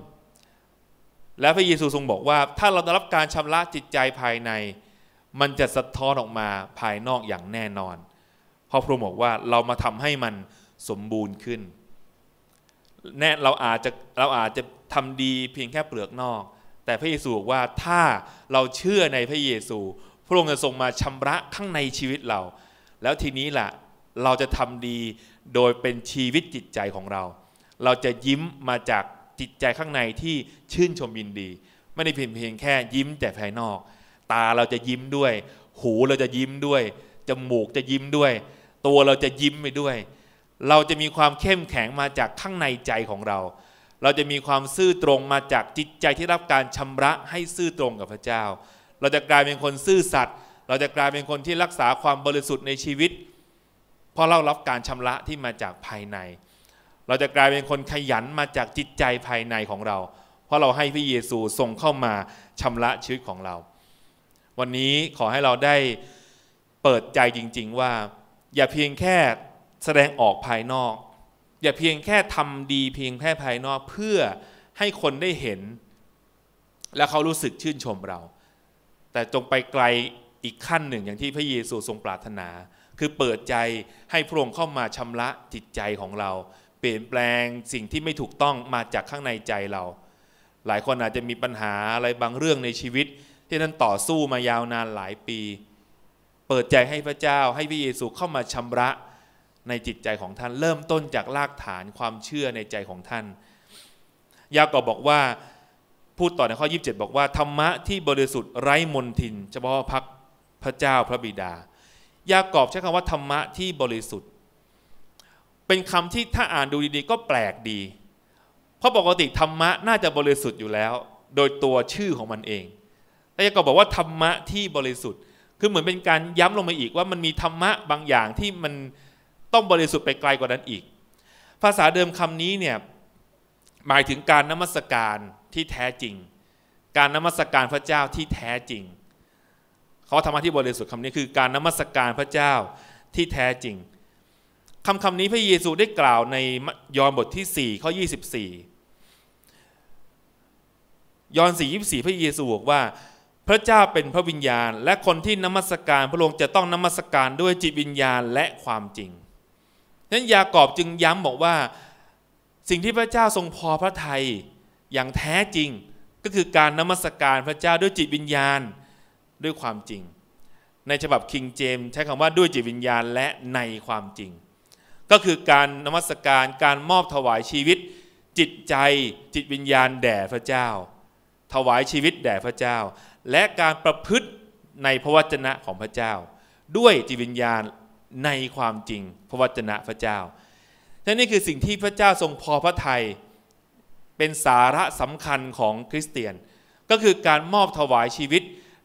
[SPEAKER 1] และพระเยซูทรงบอกว่าถ้าเราได้รับการชำระจิตใจภายในมันจะสะท้อนออกมาภายนอกอย่างแน่นอนพราะพระองค์บอกว่าเรามาทำให้มันสมบูรณ์ขึ้น แน่เราอาจจะ เราอาจจะทำดีเพียงแค่เปลือกนอก แต่พระเยซูบอกว่าถ้าเราเชื่อในพระเยซู พระองค์จะทรงมาชำระข้างในชีวิตเรา แล้วทีนี้แหละเราจะทำดีโดยเป็นชีวิตจิตใจของเรา เราจะยิ้มมาจากจิตใจข้างในที่ชื่นชมยินดี ไม่ได้เพียงเพียงแค่ยิ้มแต่ภายนอกตาเราจะยิ้มด้วย หูเราจะยิ้มด้วย จมูกจะยิ้มด้วย ตัวเราจะยิ้มไปด้วย เราจะมีความเข้มแข็งมาจากข้างในใจของเรา เราจะมีความซื่อตรงมาจากจิตใจที่รับการชำระให้ซื่อตรงกับพระเจ้า เราจะกลายเป็นคนซื่อสัตย์ เราจะกลายเป็นคนที่รักษาความบริสุทธิ์ในชีวิต เพราะเรารับการชำระที่มาจากภายใน เราจะกลายเป็นคนขยันมาจากจิตใจภายในของเรา เพราะเราให้พระเยซูส่งเข้ามาชำระชีวิตของเราวันนี้ขอให้เราได้เปิดใจจริงๆว่า อย่าเพียงแค่แสดงออกภายนอก อย่าเพียงแค่ทำดีเพียงแค่ภายนอกเพื่อให้คนได้เห็น และเขารู้สึกชื่นชมเรา แต่จงไปไกลอีกขั้นหนึ่งอย่างที่พระเยซูทรงปรารถนา คือเปิดใจให้พระองค์เข้ามาชำระจิตใจของเรา เปลี่ยนแปลงสิ่งที่ไม่ถูกต้องมาจากข้างในใจเรา หลายคนอาจจะมีปัญหาอะไรบางเรื่องในชีวิตที่ท่านต่อสู้มายาวนานหลายปี เปิดใจให้พระเจ้าให้พระเยซูเข้ามาชำระในจิตใจของท่าน เริ่มต้นจากรากฐานความเชื่อในใจของท่าน ยากอบบอกว่าพูดต่อในข้อ 27 บอกว่า ธรรมะที่บริสุทธิ์ไร้มนทินเฉพาะพักพระเจ้าพระบิดา ยากอบใช้คำว่า ธรรมะที่บริสุทธิ์ เป็นคำที่ถ้าอ่านดูดีๆ ก็แปลกดี เพราะปกติธรรมะน่าจะบริสุทธิ์อยู่แล้ว โดยตัวชื่อของมันเองแล้วยังก็บอกว่าธรรมะ ที่บริสุทธิ์ คือเหมือนเป็นการย้ำลงมาอีกว่ามันมีธรรมะ บางอย่างที่มันต้องบริสุทธิ์ไปไกลกว่านั้นอีก ภาษาเดิมคำนี้เนี่ยหมายถึงการนมัสการที่แท้จริง การนมัสการพระเจ้าที่แท้จริง เขาธรรมะที่บริสุทธิ์คำนี้คือการนมัสการพระเจ้าที่แท้จริงคำคำนี้พระเยซูได้กล่าวในยอห์นบทที่4ข้อ24 ยอห์น4 24 พระเยซูบอกว่าพระเจ้าเป็นพระวิญญาณและคนที่นมัสการพระองค์จะต้องนมัสการด้วยจิตวิญญาณและความจริงนั้นยากอบจึงย้ำบอกว่า สิ่งที่พระเจ้าทรงพอพระทัยอย่างแท้จริงก็คือการนมัสการพระเจ้าด้วยจิตวิญญาณด้วยความจริง ในฉบับคิงเจมใช้คำว่าด้วยจิตวิญญาณและในความจริง ก็คือการนมัสการการมอบถวายชีวิต จิตใจจิตวิญญาณแด่พระเจ้า ถวายชีวิตแด่พระเจ้าและการประพฤติในพระวจนะของพระเจ้าด้วยจิตวิญญาณในความจริงพระวจนะพระเจ้านั่นนี่คือสิ่งที่พระเจ้าทรงพอพระทัยเป็นสาระสำคัญของคริสเตียน ก็คือการมอบถวายชีวิต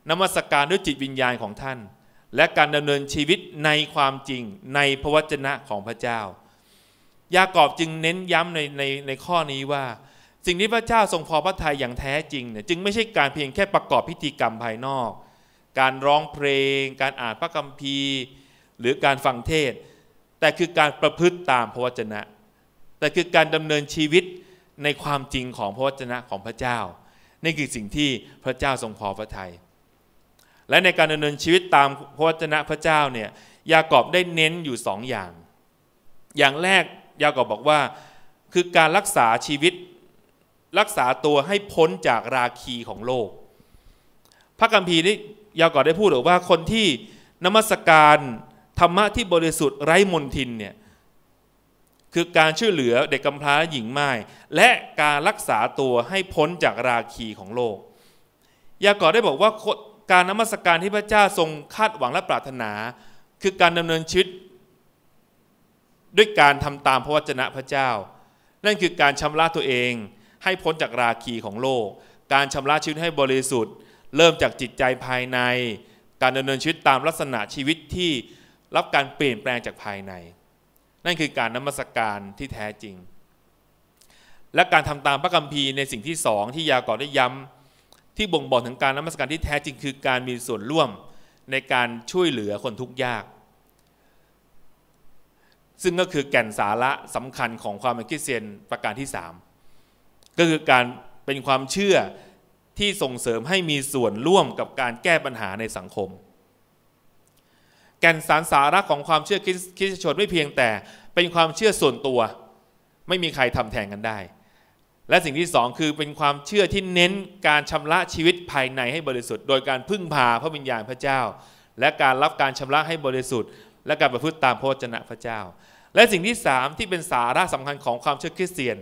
[SPEAKER 1] นมัสการด้วยจิตวิญญาณของท่าน และการดำเนินชีวิตในความจริงในพระวจนะของพระเจ้า ยากอบจึงเน้นย้ำในในในข้อนี้ว่าสิ่งที่พระเจ้าทรงพอพระทัยอย่างแท้จริงเนี่ยจึงไม่ใช่การเพียงแค่ประกอบพิธีกรรมภายนอก การร้องเพลง การอ่านพระคัมภีร์หรือการฟังเทศแต่คือการประพฤติตามพระวจนะ แต่คือการดำเนินชีวิตในความจริงของพระวจนะของพระเจ้า นี่คือสิ่งที่พระเจ้าทรงพอพระทยัยและในการดำเนินชีวิตตามพระวจนะพระเจ้าเนี่ยยากอบได้เน้นอยู่สองอย่าง อย่างแรกยากอบบอกว่าคือการรักษาชีวิตรักษาตัวให้พ้นจากราคีของโลก พระกัมพีนี้ยาวก่อนได้พูดว่าคนที่นมัสการธรรมะที่บริสุทธิ์ไร้มนทินเนี่ยคือการช่วยเหลือเด็กกำพร้าหญิงไม้และการรักษาตัวให้พ้นจากราคีของโลกยาก่อได้บอกว่าการนมัสการที่พระเจ้าทรงคาดหวังและปรารถนา คือการดำเนินชีวิตด้วยการทำตามพระวจนะพระเจ้า นั่นคือการชำระตัวเองให้พ้นจากราคีของโลก การชำระชีวิตให้บริสุทธิ์ เริ่มจากจิตใจภายใน การดำเนินชีวิตตามลักษณะชีวิตที่รับการเปลี่ยนแปลงจากภายใน นั่นคือการนมัสการที่แท้จริง และการทำตามพระคัมภีร์ในสิ่งที่สองที่ยากรได้ย้ำที่บ่งบอกถึงการนมัสการที่แท้จริง คือการมีส่วนร่วมในการช่วยเหลือคนทุกข์ยาก ซึ่งก็คือแก่นสาระสำคัญของความเป็นคริสเตียนประการที่สามก็คือการเป็นความเชื่อที่ส่งเสริมให้มีส่วนร่วมกับการแก้ปัญหาในสังคม แก่นสารสาระของความเชื่อคริสตชนไม่เพียงแต่เป็นความเชื่อส่วนตัว ไม่มีใครทำแทนกันได้ และสิ่งที่สองคือเป็นความเชื่อที่เน้นการชำระชีวิตภายในให้บริสุทธิ์โดยการพึ่งพาพระวิญญาณพระเจ้า และการรับการชำระให้บริสุทธิ์และการประพฤติตามพระวจนะพระเจ้า และสิ่งที่สามที่เป็นสาระสำคัญของความเชื่อคริสเตียน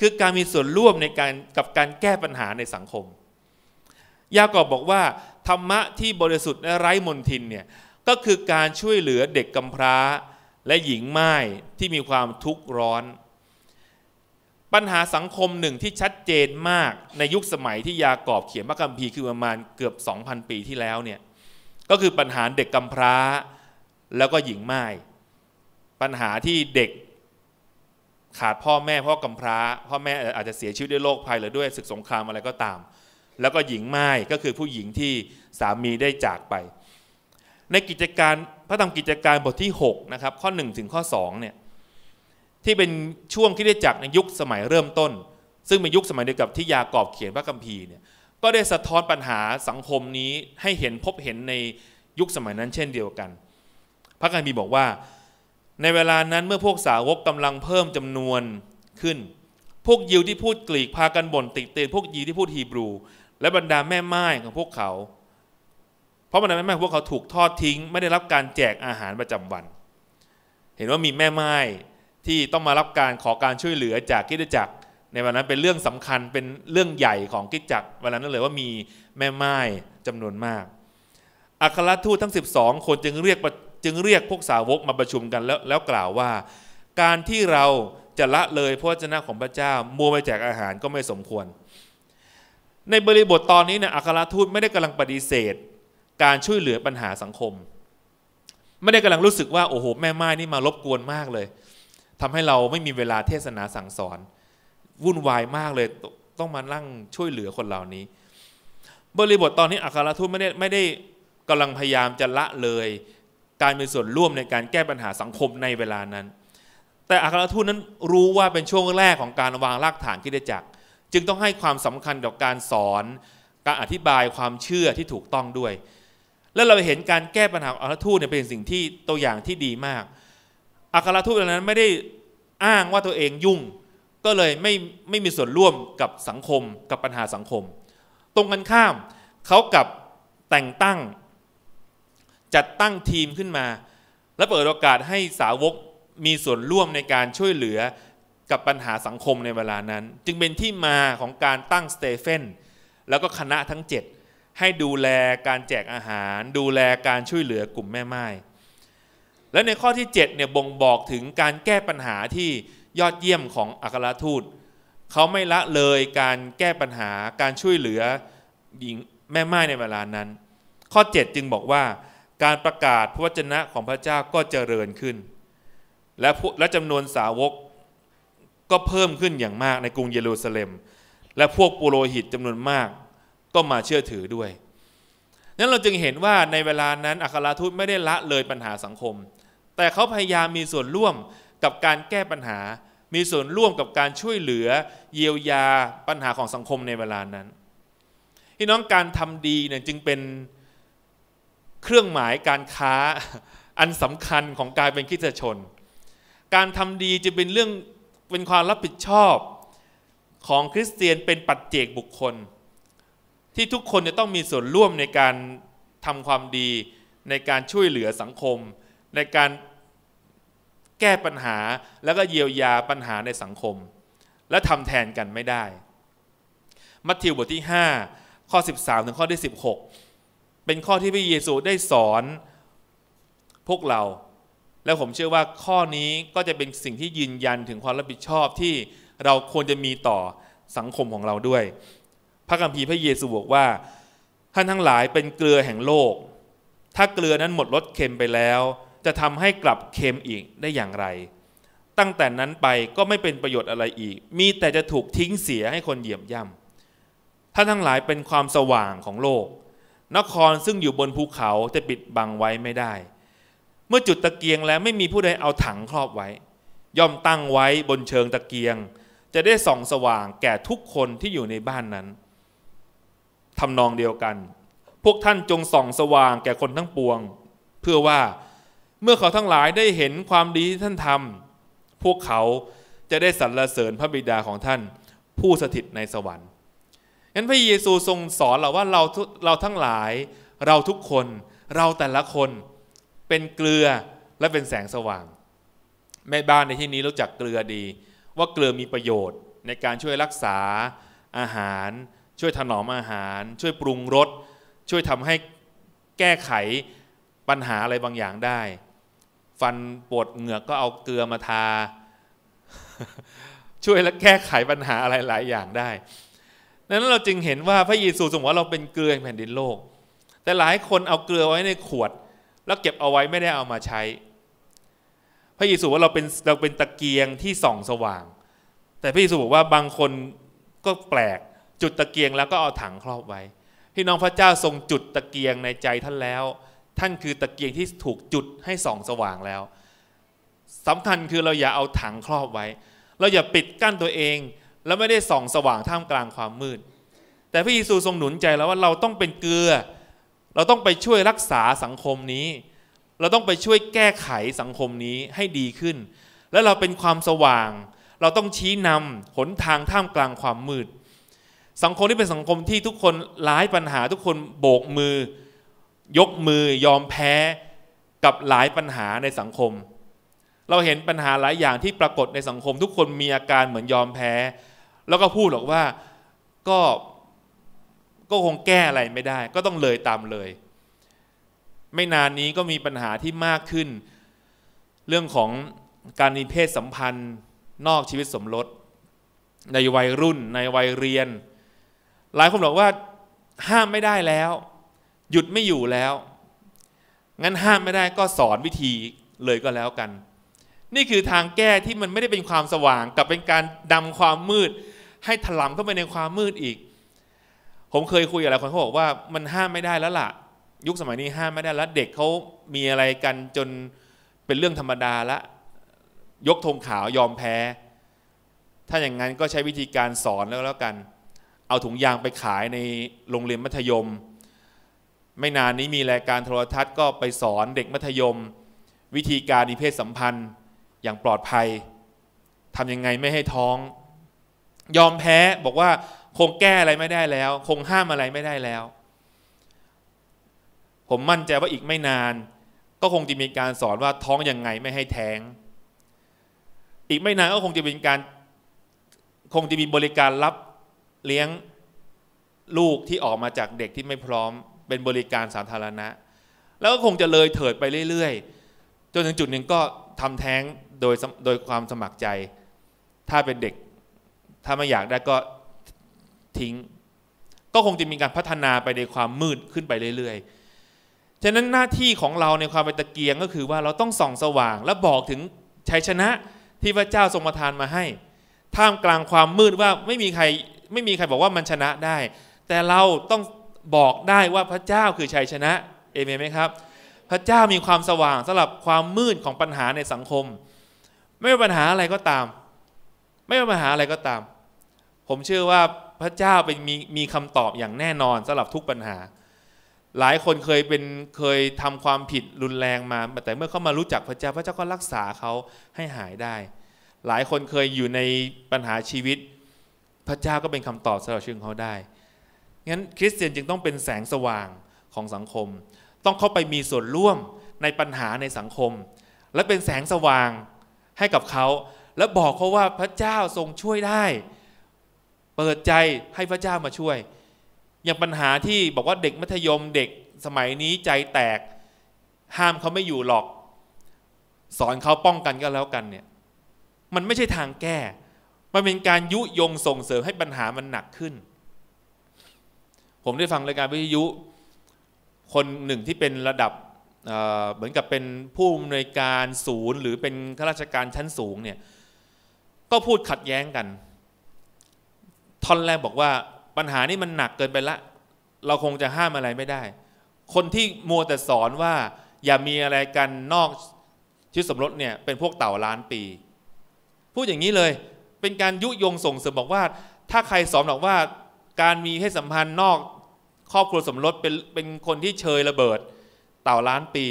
[SPEAKER 1] คือการมีส่วนร่วมในการกับการแก้ปัญหาในสังคม ยากอบบอกว่าธรรมะที่บริสุทธิ์และไร้มนทินเนี่ยก็คือการช่วยเหลือเด็กกำพร้า และหญิงไม้ที่มีความทุกข์ร้อน ปัญหาสังคมหนึ่งที่ชัดเจนมากในยุคสมัยที่ยากอบเขียนพระคัมภีร์คือประมาณเกือบ 2,000 ปีที่แล้วเนี่ยก็คือปัญหาเด็กกำพร้าแล้วก็หญิงไม้ปัญหาที่เด็กขาดพ่อแม่พ่อกำพร้า พ่อแม่อาจจะเสียชีวิตด้วยโรคภัย หรือด้วยศึกสงครามอะไรก็ตาม แล้วก็หญิงไม้ก็คือผู้หญิงที่สามีได้จากไป ในกิจการพระธรรมกิจการบทที่ 6 นะครับ ข้อ 1 ถึงข้อ 2 เนี่ย ที่เป็นช่วงที่ได้จักในยุคสมัยเริ่มต้น ซึ่งเป็นยุคสมัยเดียวกับที่ยากอบเขียนพระคัมภีร์เนี่ยก็ได้สะท้อนปัญหาสังคมนี้ให้เห็นพบเห็นในยุคสมัยนั้น เช่นเดียวกัน พระคัมภีร์บอกว่าในเวลานั้นเมื่อพวกสาวกกำลังเพิ่มจำนวนขึ้น พวกยิวที่พูดกรีกพากันบ่นติเตียนพวกยิวที่พูดฮีบรู และบรรดาแม่ไม้ของพวกเขา เพราะบรรดาแม่ไม้พวกเขาถูกทอดทิ้งไม่ได้รับการแจกอาหารประจำวัน เห็นว่ามีแม่ไม้ที่ต้องมารับการขอการช่วยเหลือจากกิจจักร ในวันนั้นเป็นเรื่องสำคัญเป็นเรื่องใหญ่ของกิจจักรวันนั้นเลยว่ามีแม่ไม้จำนวนมากอัครทูตทั้ง 12 คนจึงเรียกประจึงเรียกพวกสาวกมาประชุมกันแล้วแล้วกล่าวว่า การที่เราจะละเลยพระเจ้าของพระเจ้า มัวไปแจกอาหารก็ไม่สมควร ในบริบทตอนนี้เนี่ยอัครทูตไม่ได้กำลังปฏิเสธ การช่วยเหลือปัญหาสังคม ไม่ได้กำลังรู้สึกว่าโอ้โห แม่ไม้นี่มารบกวนมากเลย ทำให้เราไม่มีเวลาเทศนาสั่งสอนวุ่นวายมากเลยต้องมานั่งช่วยเหลือคนเหล่านี้ บริบทตอนนี้อัครทูตไม่ได้ไม่ได้กำลังพยายามจะละเลยการมีส่วนร่วมในการแก้ปัญหาสังคมในเวลานั้น แต่อัครทูตนั้นรู้ว่าเป็นช่วงแรกของการวางรากฐานคิดจักร จึงต้องให้ความสำคัญกับการสอน การอธิบายความเชื่อที่ถูกต้องด้วย และเราเห็นการแก้ปัญหาอัครทูตเนี่ยเป็นสิ่งที่ตัวอย่างที่ดีมากอัครทูตนั้นไม่ได้อ้างว่าตัวเองยุ่ง ก็เลยไม่ไม่มีส่วนร่วมกับสังคม กับปัญหาสังคม ตรงกันข้ามเขากับแต่งตั้งจัดตั้งทีมขึ้นมา และเปิดโอกาสให้สาวกมีส่วนร่วมในการช่วยเหลือกับปัญหาสังคมในเวลานั้น จึงเป็นที่มาของการตั้งสเตเฟนแล้วก็คณะทั้ง 7 ให้ดูแลการแจกอาหาร ดูแลการช่วยเหลือกลุ่มแม่ไม้และในข้อที่ 7เนี่ยบ่งบอกถึงการแก้ปัญหาที่ยอดเยี่ยมของอัครทูตเขาไม่ละเลยการแก้ปัญหาการช่วยเหลือหญิงแม่ไม้ในเวลานั้น ข้อ 7 จึงบอกว่าการประกาศพระวจนะของพระเจ้าก็เจริญขึ้น และและจำนวนสาวกก็เพิ่มขึ้นอย่างมากในกรุงเยรูซาเล็ม และพวกปุโรหิตจำนวนมากก็มาเชื่อถือด้วยนั้นเราจึงเห็นว่าในเวลานั้นอัครทูตไม่ได้ละเลยปัญหาสังคม แต่เขาพยายามมีส่วนร่วมกับการแก้ปัญหา มีส่วนร่วมกับการช่วยเหลือเยียวยาปัญหาของสังคมในเวลานั้นพี่น้องการทำดีเนี่ยจึงเป็นเครื่องหมายการค้าอันสำคัญของการเป็นคริสตชน การทำดีจะเป็นเรื่องเป็นความรับผิดชอบของคริสเตียนเป็นปัจเจกบุคคล ที่ทุกคนจะต้องมีส่วนร่วมในการทำความดีในการช่วยเหลือสังคม ในการแก้ปัญหาแล้วก็เยียวยาปัญหาในสังคม และทำแทนกันไม่ได้ มัทธิวบทที่ 5 ข้อ 13 ถึงข้อที่16เป็นข้อที่พระเยซูได้สอนพวกเรา และผมเชื่อว่าข้อนี้ก็จะเป็นสิ่งที่ยืนยันถึงความรับผิดชอบที่เราควรจะมีต่อสังคมของเราด้วย พระคัมภีร์พระเยซูบอกว่าท่านทั้งหลายเป็นเกลือแห่งโลก ถ้าเกลือนั้นหมดรสเค็มไปแล้ว จะทำให้กลับเค็มอีกได้อย่างไร ตั้งแต่นั้นไปก็ไม่เป็นประโยชน์อะไรอีก มีแต่จะถูกทิ้งเสียให้คนเหยียบย่ำท่านทั้งหลายเป็นความสว่างของโลกนครซึ่งอยู่บนภูเขาจะปิดบังไว้ไม่ได้ เมื่อจุดตะเกียงแล้วไม่มีผู้ใดเอาถังครอบไว้ ย่อมตั้งไว้บนเชิงตะเกียงจะได้ส่องสว่างแก่ทุกคนที่อยู่ในบ้านนั้นทำนองเดียวกัน พวกท่านจงส่องสว่างแก่คนทั้งปวง เพื่อว่าเมื่อเขาทั้งหลายได้เห็นความดีที่ท่านทำพวกเขาจะได้สรรเสริญพระบิดาของท่าน ผู้สถิตในสวรรค์งั้นพระเยซูทรงสอนเราว่าเราเราทั้งหลายเราทุกคนเราแต่ละคนเป็นเกลือและเป็นแสงสว่างแม่บ้านในที่นี้รู้จักเกลือดี ว่าเกลือมีประโยชน์ ในการช่วยรักษาอาหาร ช่วยถนอมอาหาร ช่วยปรุงรสช่วยทำให้แก้ไขปัญหาอะไรบางอย่างได้ ฟันปวดเหงือกก็เอาเกลือมาทาช่วยและแก้ไขปัญหาอะไรหลายอย่างได้ดังนั้นเราจึงเห็นว่าพระเยซูทรงว่าเราเป็นเกลือแผ่นดินโลก แต่หลายคนเอาเกลือไว้ในขวดแล้วเก็บเอาไว้ไม่ได้เอามาใช้ พระเยซูว่าเราเป็นเราเป็นตะเกียงที่ส่อง สว่าง แต่พระเยซูบอกว่าบางคนก็แปลกจุดตะเกียงแล้วก็เอาถังครอบไว้พี่น้องพระเจ้าทรงจุดตะเกียงในใจท่านแล้วท่านคือตะเกียงที่ถูกจุดให้ส่อง สว่างแล้วสำคัญคือเราอย่าเอาถังครอบไว้ เราอย่าปิดกั้นตัวเองและไม่ได้ส่องสว่างท่ามกลางความมืด แต่พระเยซูทรงหนุนใจแล้วว่าเราต้องเป็นเกลือ เราต้องไปช่วยรักษาสังคมนี้ เราต้องไปช่วยแก้ไขสังคมนี้ให้ดีขึ้น และเราเป็นความสว่าง เราต้องชี้นำหนทางท่ามกลางความมืด สังคมที่เป็นสังคมที่ทุกคนหลายปัญหาทุกคนโบกมือ ยกมือยอมแพ้ กับหลายปัญหาในสังคม เราเห็นปัญหาหลายอย่างที่ปรากฏในสังคม ทุกคนมีอาการเหมือนยอมแพ้แล้วก็พูดหรอกว่าก็ก็คงแก้ อะไรไม่ได้ ก็ต้องเลยตามเลย ไม่นานนี้ก็มีปัญหาที่มากขึ้น เรื่องของการมีเพศสัมพันธ์ นอกชีวิตสมรส ในวัยรุ่น ในวัยเรียน หลายคนบอกว่าห้ามไม่ได้แล้ว หยุดไม่อยู่แล้ว งั้นห้ามไม่ได้ก็สอนวิธีเลยก็แล้วกัน นี่คือทางแก้ที่มันไม่ได้เป็นความสว่างกับเป็นการดำความมืดให้ถลำเข้าไปในความมืดอีก ผมเคยคุยกับหลายคนเขาบอกว่ามันห้ามไม่ได้แล้วล่ะ ยุคสมัยนี้ห้ามไม่ได้แล้วเด็กเขามีอะไรกันจนเป็นเรื่องธรรมดาละ ยกธงขาวยอมแพ้ ถ้าอย่างนั้นก็ใช้วิธีการสอนแล้วแล้วกัน เอาถุงยางไปขายในโรงเรียนมัธยม ไม่นานนี้มีรายการโทรทัศน์ก็ไปสอนเด็กมัธยม วิธีการมีเพศสัมพันธ์อย่างปลอดภัยทำยังไงไม่ให้ท้องยอมแพ้บอกว่าคงแก้อะไรไม่ได้แล้ว คงห้ามอะไรไม่ได้แล้ว ผมมั่นใจว่าอีกไม่นาน ก็คงจะมีการสอนว่าท้องยังไงไม่ให้แท้งอีกไม่นานก็คงจะเป็นการคงจะมีบริการรับเลี้ยงลูกที่ออกมาจากเด็กที่ไม่พร้อมเป็นบริการสาธารณะ แล้วก็คงจะเลยเถิดไปเรื่อยๆจนถึงจุดหนึ่งก็ทำแท้งโดยโดยความสมัครใจถ้าเป็นเด็กถ้าไม่อยากได้ก็ทิ้ง ก็คงจะมีการพัฒนาไปในความมืดขึ้นไปเรื่อย ๆ ฉะนั้นหน้าที่ของเราในความเป็นตะเกียงก็คือว่าเราต้องส่องสว่างและบอกถึงชัยชนะที่พระเจ้าทรงประทานมาให้ ท่ามกลางความมืดว่าไม่มีใครไม่มีใครบอกว่ามันชนะได้ แต่เราต้องบอกได้ว่าพระเจ้าคือชัยชนะ เอเมนไหมครับ พระเจ้ามีความสว่างสำหรับความมืด ของปัญหาในสังคม ไม่ว่าปัญหาอะไรก็ตาม ไม่ว่าปัญหาอะไรก็ตามผมเชื่อว่าพระเจ้าเป็นมีมีคำตอบอย่างแน่นอนสำหรับทุกปัญหา หลายคนเคยเป็นเคยทำความผิดรุนแรงมา แต่เมื่อเขามารู้จักพระเจ้าพระเจ้าก็รักษาเขาให้หายได้ หลายคนเคยอยู่ในปัญหาชีวิต พระเจ้าก็เป็นคำตอบสำหรับชีวิตเขาได้ งั้นคริสเตียนจึงต้องเป็นแสงสว่างของสังคม ต้องเข้าไปมีส่วนร่วมในปัญหาในสังคม และเป็นแสงสว่างให้กับเขา และบอกเขาว่าพระเจ้าทรงช่วยได้เปิดใจให้พระเจ้ามาช่วย อย่างปัญหาที่บอกว่าเด็กมัธยมเด็กสมัยนี้ใจแตกห้ามเขาไม่อยู่หรอก สอนเขาป้องกันก็แล้วกันเนี่ยมันไม่ใช่ทางแก้ มันเป็นการยุยงส่งเสริมให้ปัญหามันหนักขึ้น ผมได้ฟังรายการวิทยุ คนหนึ่งที่เป็นระดับเหมือนกับเป็นผู้อำนวยการศูนย์หรือเป็นข้าราชการชั้นสูงเนี่ยก็พูดขัดแย้งกันท่อนแรกบอกว่าปัญหานี้มันหนักเกินไปละเราคงจะห้ามอะไรไม่ได้ คนที่มัวแต่สอนว่า อย่ามีอะไรกัน นอกชีวิตสมรสเนี่ยเป็นพวกเต่าล้านปี พูดอย่างนี้เลยเป็นการยุยงส่งเสริมบอกว่า ถ้าใครสอนบอกว่าการมีเพศสัมพันธ์นอก ครอบครัวสมรสเป็นเป็นคนที่เชยระเบิดเต่าล้านปี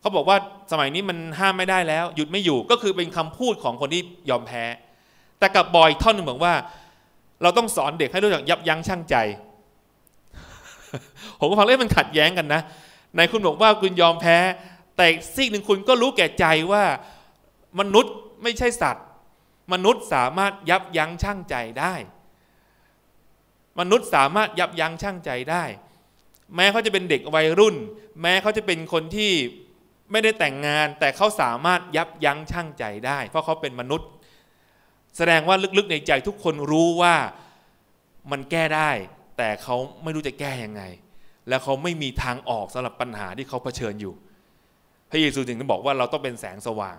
[SPEAKER 1] เขาบอกว่าสมัยนี้มันห้ามไม่ได้แล้ว หยุดไม่อยู่ก็คือเป็นคำพูดของคนที่ยอมแพ้ แต่กับบอยท่อนหนึ่งบอกว่าเราต้องสอนเด็กให้รู้จักยับยั้งชั่งใจ ผมก็ฟังเล่นมันขัดแย้งกันนะในคุณบอกว่าคุณยอมแพ้ แต่สิ่งหนึ่งคุณก็รู้แก่ใจว่า มนุษย์ไม่ใช่สัตว์ มนุษย์สามารถยับยั้งชั่งใจได้ มนุษย์สามารถยับยั้งชั่งใจได้ แม้เขาจะเป็นเด็กวัยรุ่น แม้เขาจะเป็นคนที่ไม่ได้แต่งงาน แต่เขาสามารถยับยั้งชั่งใจได้ เพราะเขาเป็นมนุษย์แสดงว่าลึกๆ ในใจทุกคนรู้ว่ามันแก้ได้ แต่เขาไม่รู้จะแก้ยังไง แล้วเขาไม่มีทางออกสำหรับปัญหาที่เขาเผชิญอยู่ พระเยซูจึงบอกว่าเราต้องเป็นแสงสว่าง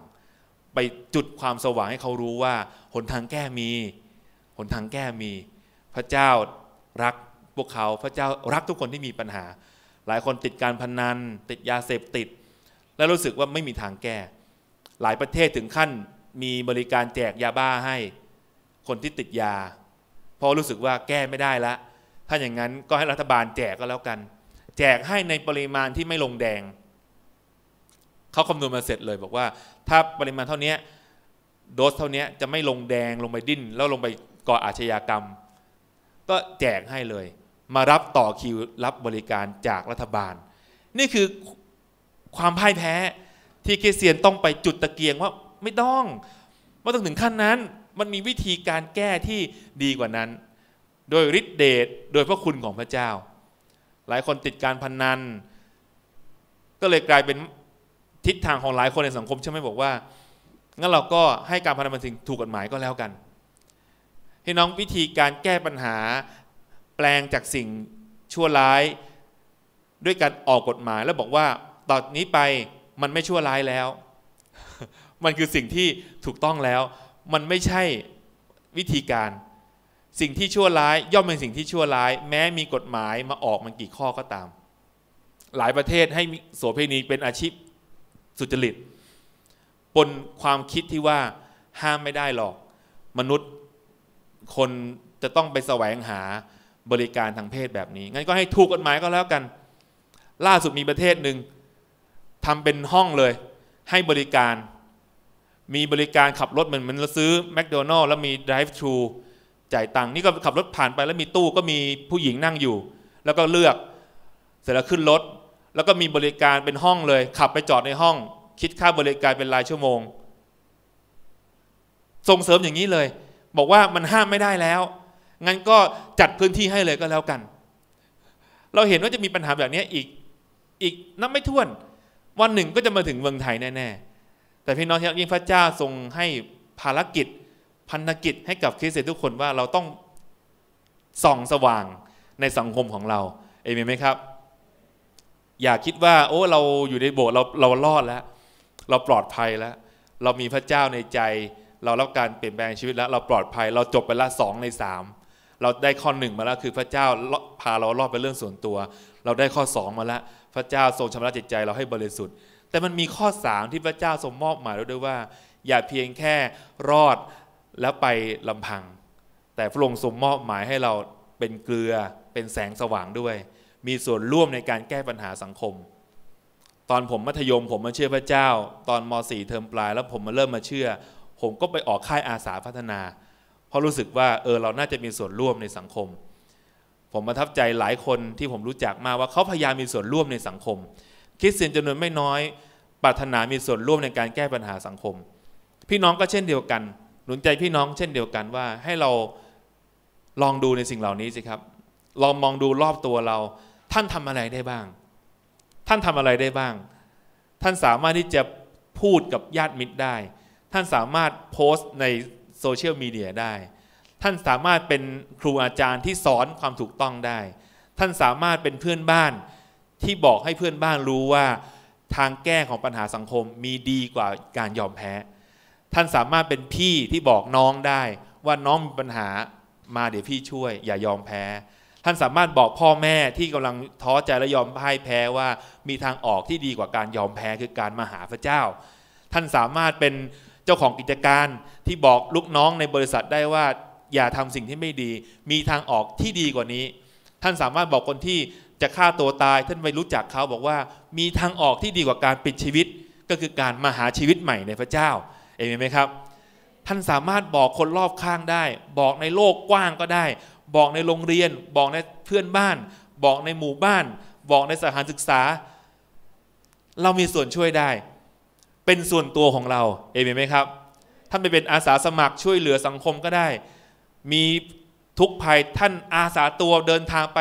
[SPEAKER 1] ไปจุดความสว่างให้เขารู้ว่า หนทางแก้มี หนทางแก้มี พระเจ้ารักพวกเขาพระเจ้ารักทุกคนที่มีปัญหา หลายคนติดการพนันติดยาเสพติด และรู้สึกว่าไม่มีทางแก้ หลายประเทศถึงขั้นมีบริการแจกยาบ้าให้คนที่ติดยาเพราะรู้สึกว่าแก้ไม่ได้ละถ้าอย่างนั้นก็ให้รัฐบาลแจกก็แล้วกัน แจกให้ในปริมาณที่ไม่ลงแดงเขาคำนวณมาเสร็จเลย บอกว่า ถ้าปริมาณเท่านี้โดสเท่านี้จะไม่ลงแดงลงไปดิ้นแล้วลงไปก่ออาชญากรรม ก็แจกให้เลย มารับต่อคิวรับบริการจากรัฐบาล นี่คือความพ่ายแพ้ที่คเซียนต้องไปจุดตะเกียงว่าไม่ต้องไม่ต้องถึงขั้นนั้นมันมีวิธีการแก้ที่ดีกว่านั้น โดยฤทธิเดชโดยพระคุณของพระเจ้า หลายคนติดการพนนัน ก็เลยกลายเป็นทิศทางของหลายคนในสังคมใช่ไหมบอกว่า งั้นเราก็ให้การพนันมันถึงถูกกฎหมายก็แล้วกันพี่น้องวิธีการแก้ปัญหา แปลงจากสิ่งชั่วร้ายด้วยการออกกฎหมาย แล้วบอกว่าต่อนนี้ไปมันไม่ชั่วร้ายแล้วมันคือสิ่งที่ถูกต้องแล้ว มันไม่ใช่วิธีการ สิ่งที่ชั่วร้าย ย่อมเป็นสิ่งที่ชั่วร้าย แม้มีกฎหมายมาออกมันกี่ข้อก็ตาม หลายประเทศให้โสเภณีเป็นอาชีพสุจริตบนความคิดที่ว่าห้ามไม่ได้หรอก มนุษย์คนจะต้องไปแสวงหาบริการทางเพศแบบนี้ งั้นก็ให้ถูกกฎหมายก็แล้วกัน ล่าสุดมีประเทศหนึ่งทำเป็นห้องเลย ให้บริการมีบริการขับรถเหมือนเหมือนเราซื้อแมคโดนัลล์แล้วมี drive thru จ่ายตังค์นี่ก็ขับรถผ่านไปแล้วมีตู้ก็มีผู้หญิงนั่งอยู่ แล้วก็เลือกเสร็จแล้วขึ้นรถ แล้วก็มีบริการเป็นห้องเลย ขับไปจอดในห้อง คิดค่าบริการเป็นรายชั่วโมงส่งเสริมอย่างนี้เลย บอกว่ามันห้ามไม่ได้แล้ว งั้นก็จัดพื้นที่ให้เลยก็แล้วกัน เราเห็นว่าจะมีปัญหาแบบนี้อีก อีกนับไม่ถ้วน วันหนึ่งก็จะมาถึงเมืองไทยแน่ๆแต่พี่น้องที่ยิ่งพระเจ้าทรงให้ภารกิจ พันธกิจให้กับคริสเตียนทุกคนว่าเราต้องส่องสว่างในสังคมของเราเอเมนไหมครับ อย่าคิดว่า โอ้เราอยู่ในโบสถ์เราเรารอดแล้ว เราปลอดภัยแล้ว เรามีพระเจ้าในใจ เรารับการเปลี่ยนแปลงชีวิตแล้ว เราปลอดภัย เราจบไปละสองในสามเราได้ข้อหนึ่งมาแล้วคือพระเจ้าพาเรารอดไปเรื่องส่วนตัว เราได้ข้อสองมาแล้ว พระเจ้าทรงชำระจิตใจเราให้บริสุทธิ์แต่มันมีข้อสามที่พระเจ้าทรงมอบหมายด้วยว่า อย่าเพียงแค่รอดแล้วไปลำพัง แต่พระองค์ทรงมอบหมายให้เราเป็นเกลือเป็นแสงสว่างด้วย มีส่วนร่วมในการแก้ปัญหาสังคม ตอนผมมัธยมผมมาเชื่อพระเจ้า ตอนม .4 เทอมปลาย แล้วผมมาเริ่มมาเชื่อ ผมก็ไปออกค่ายอาสาพัฒนา เพราะรู้สึกว่าเออ เราน่าจะมีส่วนร่วมในสังคม ผมประทับใจหลายคนที่ผมรู้จักมาว่าเขาพยายามมีส่วนร่วมในสังคมคริสเตียนจำนวนไม่น้อย ปรารถนามีส่วนร่วมในการแก้ปัญหาสังคม พี่น้องก็เช่นเดียวกัน หนุนใจพี่น้องเช่นเดียวกันว่าให้เราลองดูในสิ่งเหล่านี้สิครับ ลองมองดูรอบตัวเรา ท่านทำอะไรได้บ้าง ท่านทำอะไรได้บ้าง ท่านสามารถที่จะพูดกับญาติมิตรได้ ท่านสามารถโพสต์ในโซเชียลมีเดียได้ ท่านสามารถเป็นครูอาจารย์ที่สอนความถูกต้องได้ ท่านสามารถเป็นเพื่อนบ้านที่บอกให้เพื่อนบ้านรู้ว่าทางแก้ของปัญหาสังคมมีดีกว่าการยอมแพ้ ท่านสามารถเป็นพี่ที่บอกน้องได้ว่าน้องมีปัญหามาเดี๋ยวพี่ช่วยอย่ายอมแพ้ ท่านสามารถบอกพ่อแม่ที่กำลังท้อใจและยอมพ่ายแพ้ว่า มีทางออกที่ดีกว่าการยอมแพ้คือการมาหาพระเจ้า ท่านสามารถเป็นเจ้าของกิจการที่บอกลูกน้องในบริษัทได้ว่าอย่าทำสิ่งที่ไม่ดี มีทางออกที่ดีกว่านี้ ท่านสามารถบอกคนที่จะฆ่าตัวตายท่านไปรู้จักเขาบอกว่ามีทางออกที่ดีกว่าการปิดชีวิตก็คือการมาหาชีวิตใหม่ในพระเจ้าเอเมนไหมครับ ท่านสามารถบอกคนรอบข้างได้ บอกในโลกกว้างก็ได้ บอกในโรงเรียน บอกในเพื่อนบ้าน บอกในหมู่บ้าน บอกในสถานศึกษา เรามีส่วนช่วยได้ เป็นส่วนตัวของเราเอเมนไหมครับท่านไปเป็นอาสาสมัครช่วยเหลือสังคมก็ได้ มีทุกภัยท่านอาสาตัวเดินทางไป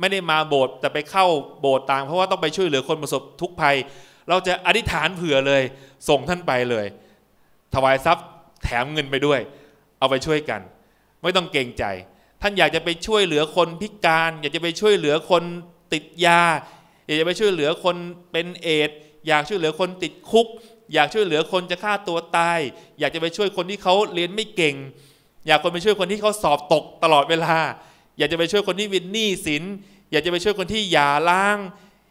[SPEAKER 1] ไม่ได้มาโบสถ์แต่ไปเข้าโบสถ์ต่างเพราะว่าต้องไปช่วยเหลือคนประสบทุกภัย เราจะอธิษฐานเผื่อเลย ส่งท่านไปเลย ถวายทรัพย์แถมเงินไปด้วย เอาไปช่วยกัน ไม่ต้องเกรงใจ ท่านอยากจะไปช่วยเหลือคนพิการ อยากจะไปช่วยเหลือคนติดยา อยากจะไปช่วยเหลือคนเป็นเอดอยากช่วยเหลือคนติดคุก อยากช่วยเหลือคนจะฆ่าตัวตาย อยากจะไปช่วยคนที่เขาเรียนไม่เก่ง อยากคนไปช่วยคนที่เขาสอบตกตลอดเวลาอยากจะไปช่วยคนที่วินหนี้สิน อยากจะไปช่วยคนที่หย่าร้าง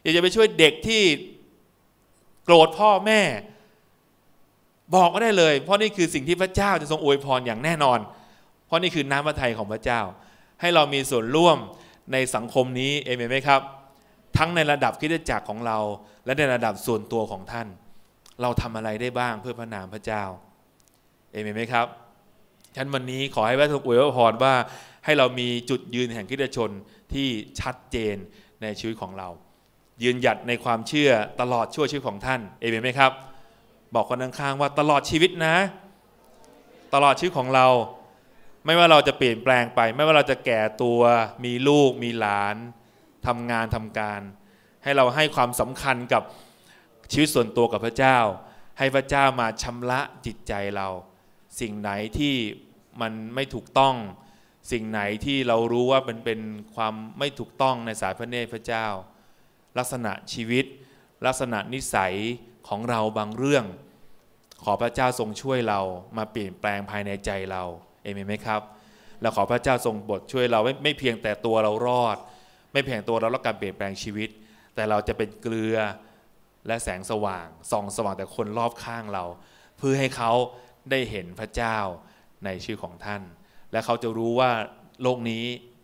[SPEAKER 1] อยากจะไปช่วยเด็กที่โกรธพ่อแม่ บอกก็ได้เลย เพราะนี่คือสิ่งที่พระเจ้าจะทรงอวยพรอย่างแน่นอน เพราะนี่คือน้ำพระทัยของพระเจ้า ให้เรามีส่วนร่วมในสังคมนี้เอเมนไหมครับ ทั้งในระดับคิดจักรของเรา และในระดับส่วนตัวของท่าน เราทำอะไรได้บ้างเพื่อพระนามพระเจ้าเอเมนไหมครับฉันวันนี้ขอให้พระทรงอวยพรว่าให้เรามีจุดยืนแห่งคิดชนที่ชัดเจนในชีวิตของเรา ยืนหยัดในความเชื่อตลอดชั่วชีวิตของท่านเอเมนไหมครับ บอกคนข้างๆว่าตลอดชีวิตนะ ตลอดชีวิตของเรา ไม่ว่าเราจะเปลี่ยนแปลงไป ไม่ว่าเราจะแก่ตัว มีลูกมีหลาน ทำงานทำการ ให้เราให้ความสำคัญกับชีวิตส่วนตัวกับพระเจ้า ให้พระเจ้ามาชำระจิตใจเราสิ่งไหนที่มันไม่ถูกต้อง สิ่งไหนที่เรารู้ว่ามันเป็นความไม่ถูกต้องในสายพระเนตรพระเจ้า ลักษณะชีวิต ลักษณะนิสัยของเราบางเรื่อง ขอพระเจ้าทรงช่วยเรา มาเปลี่ยนแปลงภายในใจเรา เอเมนไหมครับแลาขอพระเจ้าทรงบทช่วยเราไม่ไม่เพียงแต่ตัวเรารอด ไม่เพียงตัวเราแล้วการเปลี่ยนแปลงชีวิต แต่เราจะเป็นเกลือและแสงสว่างส่องสว่างแต่คนรอบข้างเรา เพื่อให้เขาได้เห็นพระเจ้าในชื่อของท่าน และเขาจะรู้ว่าโลกนี้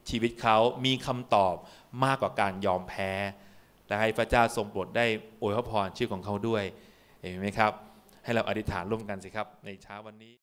[SPEAKER 1] ชีวิตเขามีคำตอบมากกว่าการยอมแพ้ และให้พระเจ้าทรงโปรดได้อวยพรชื่อของเขาด้วย เห็นไหมครับ ให้เราอธิษฐานร่วมกันสิครับ ในเช้าวันนี้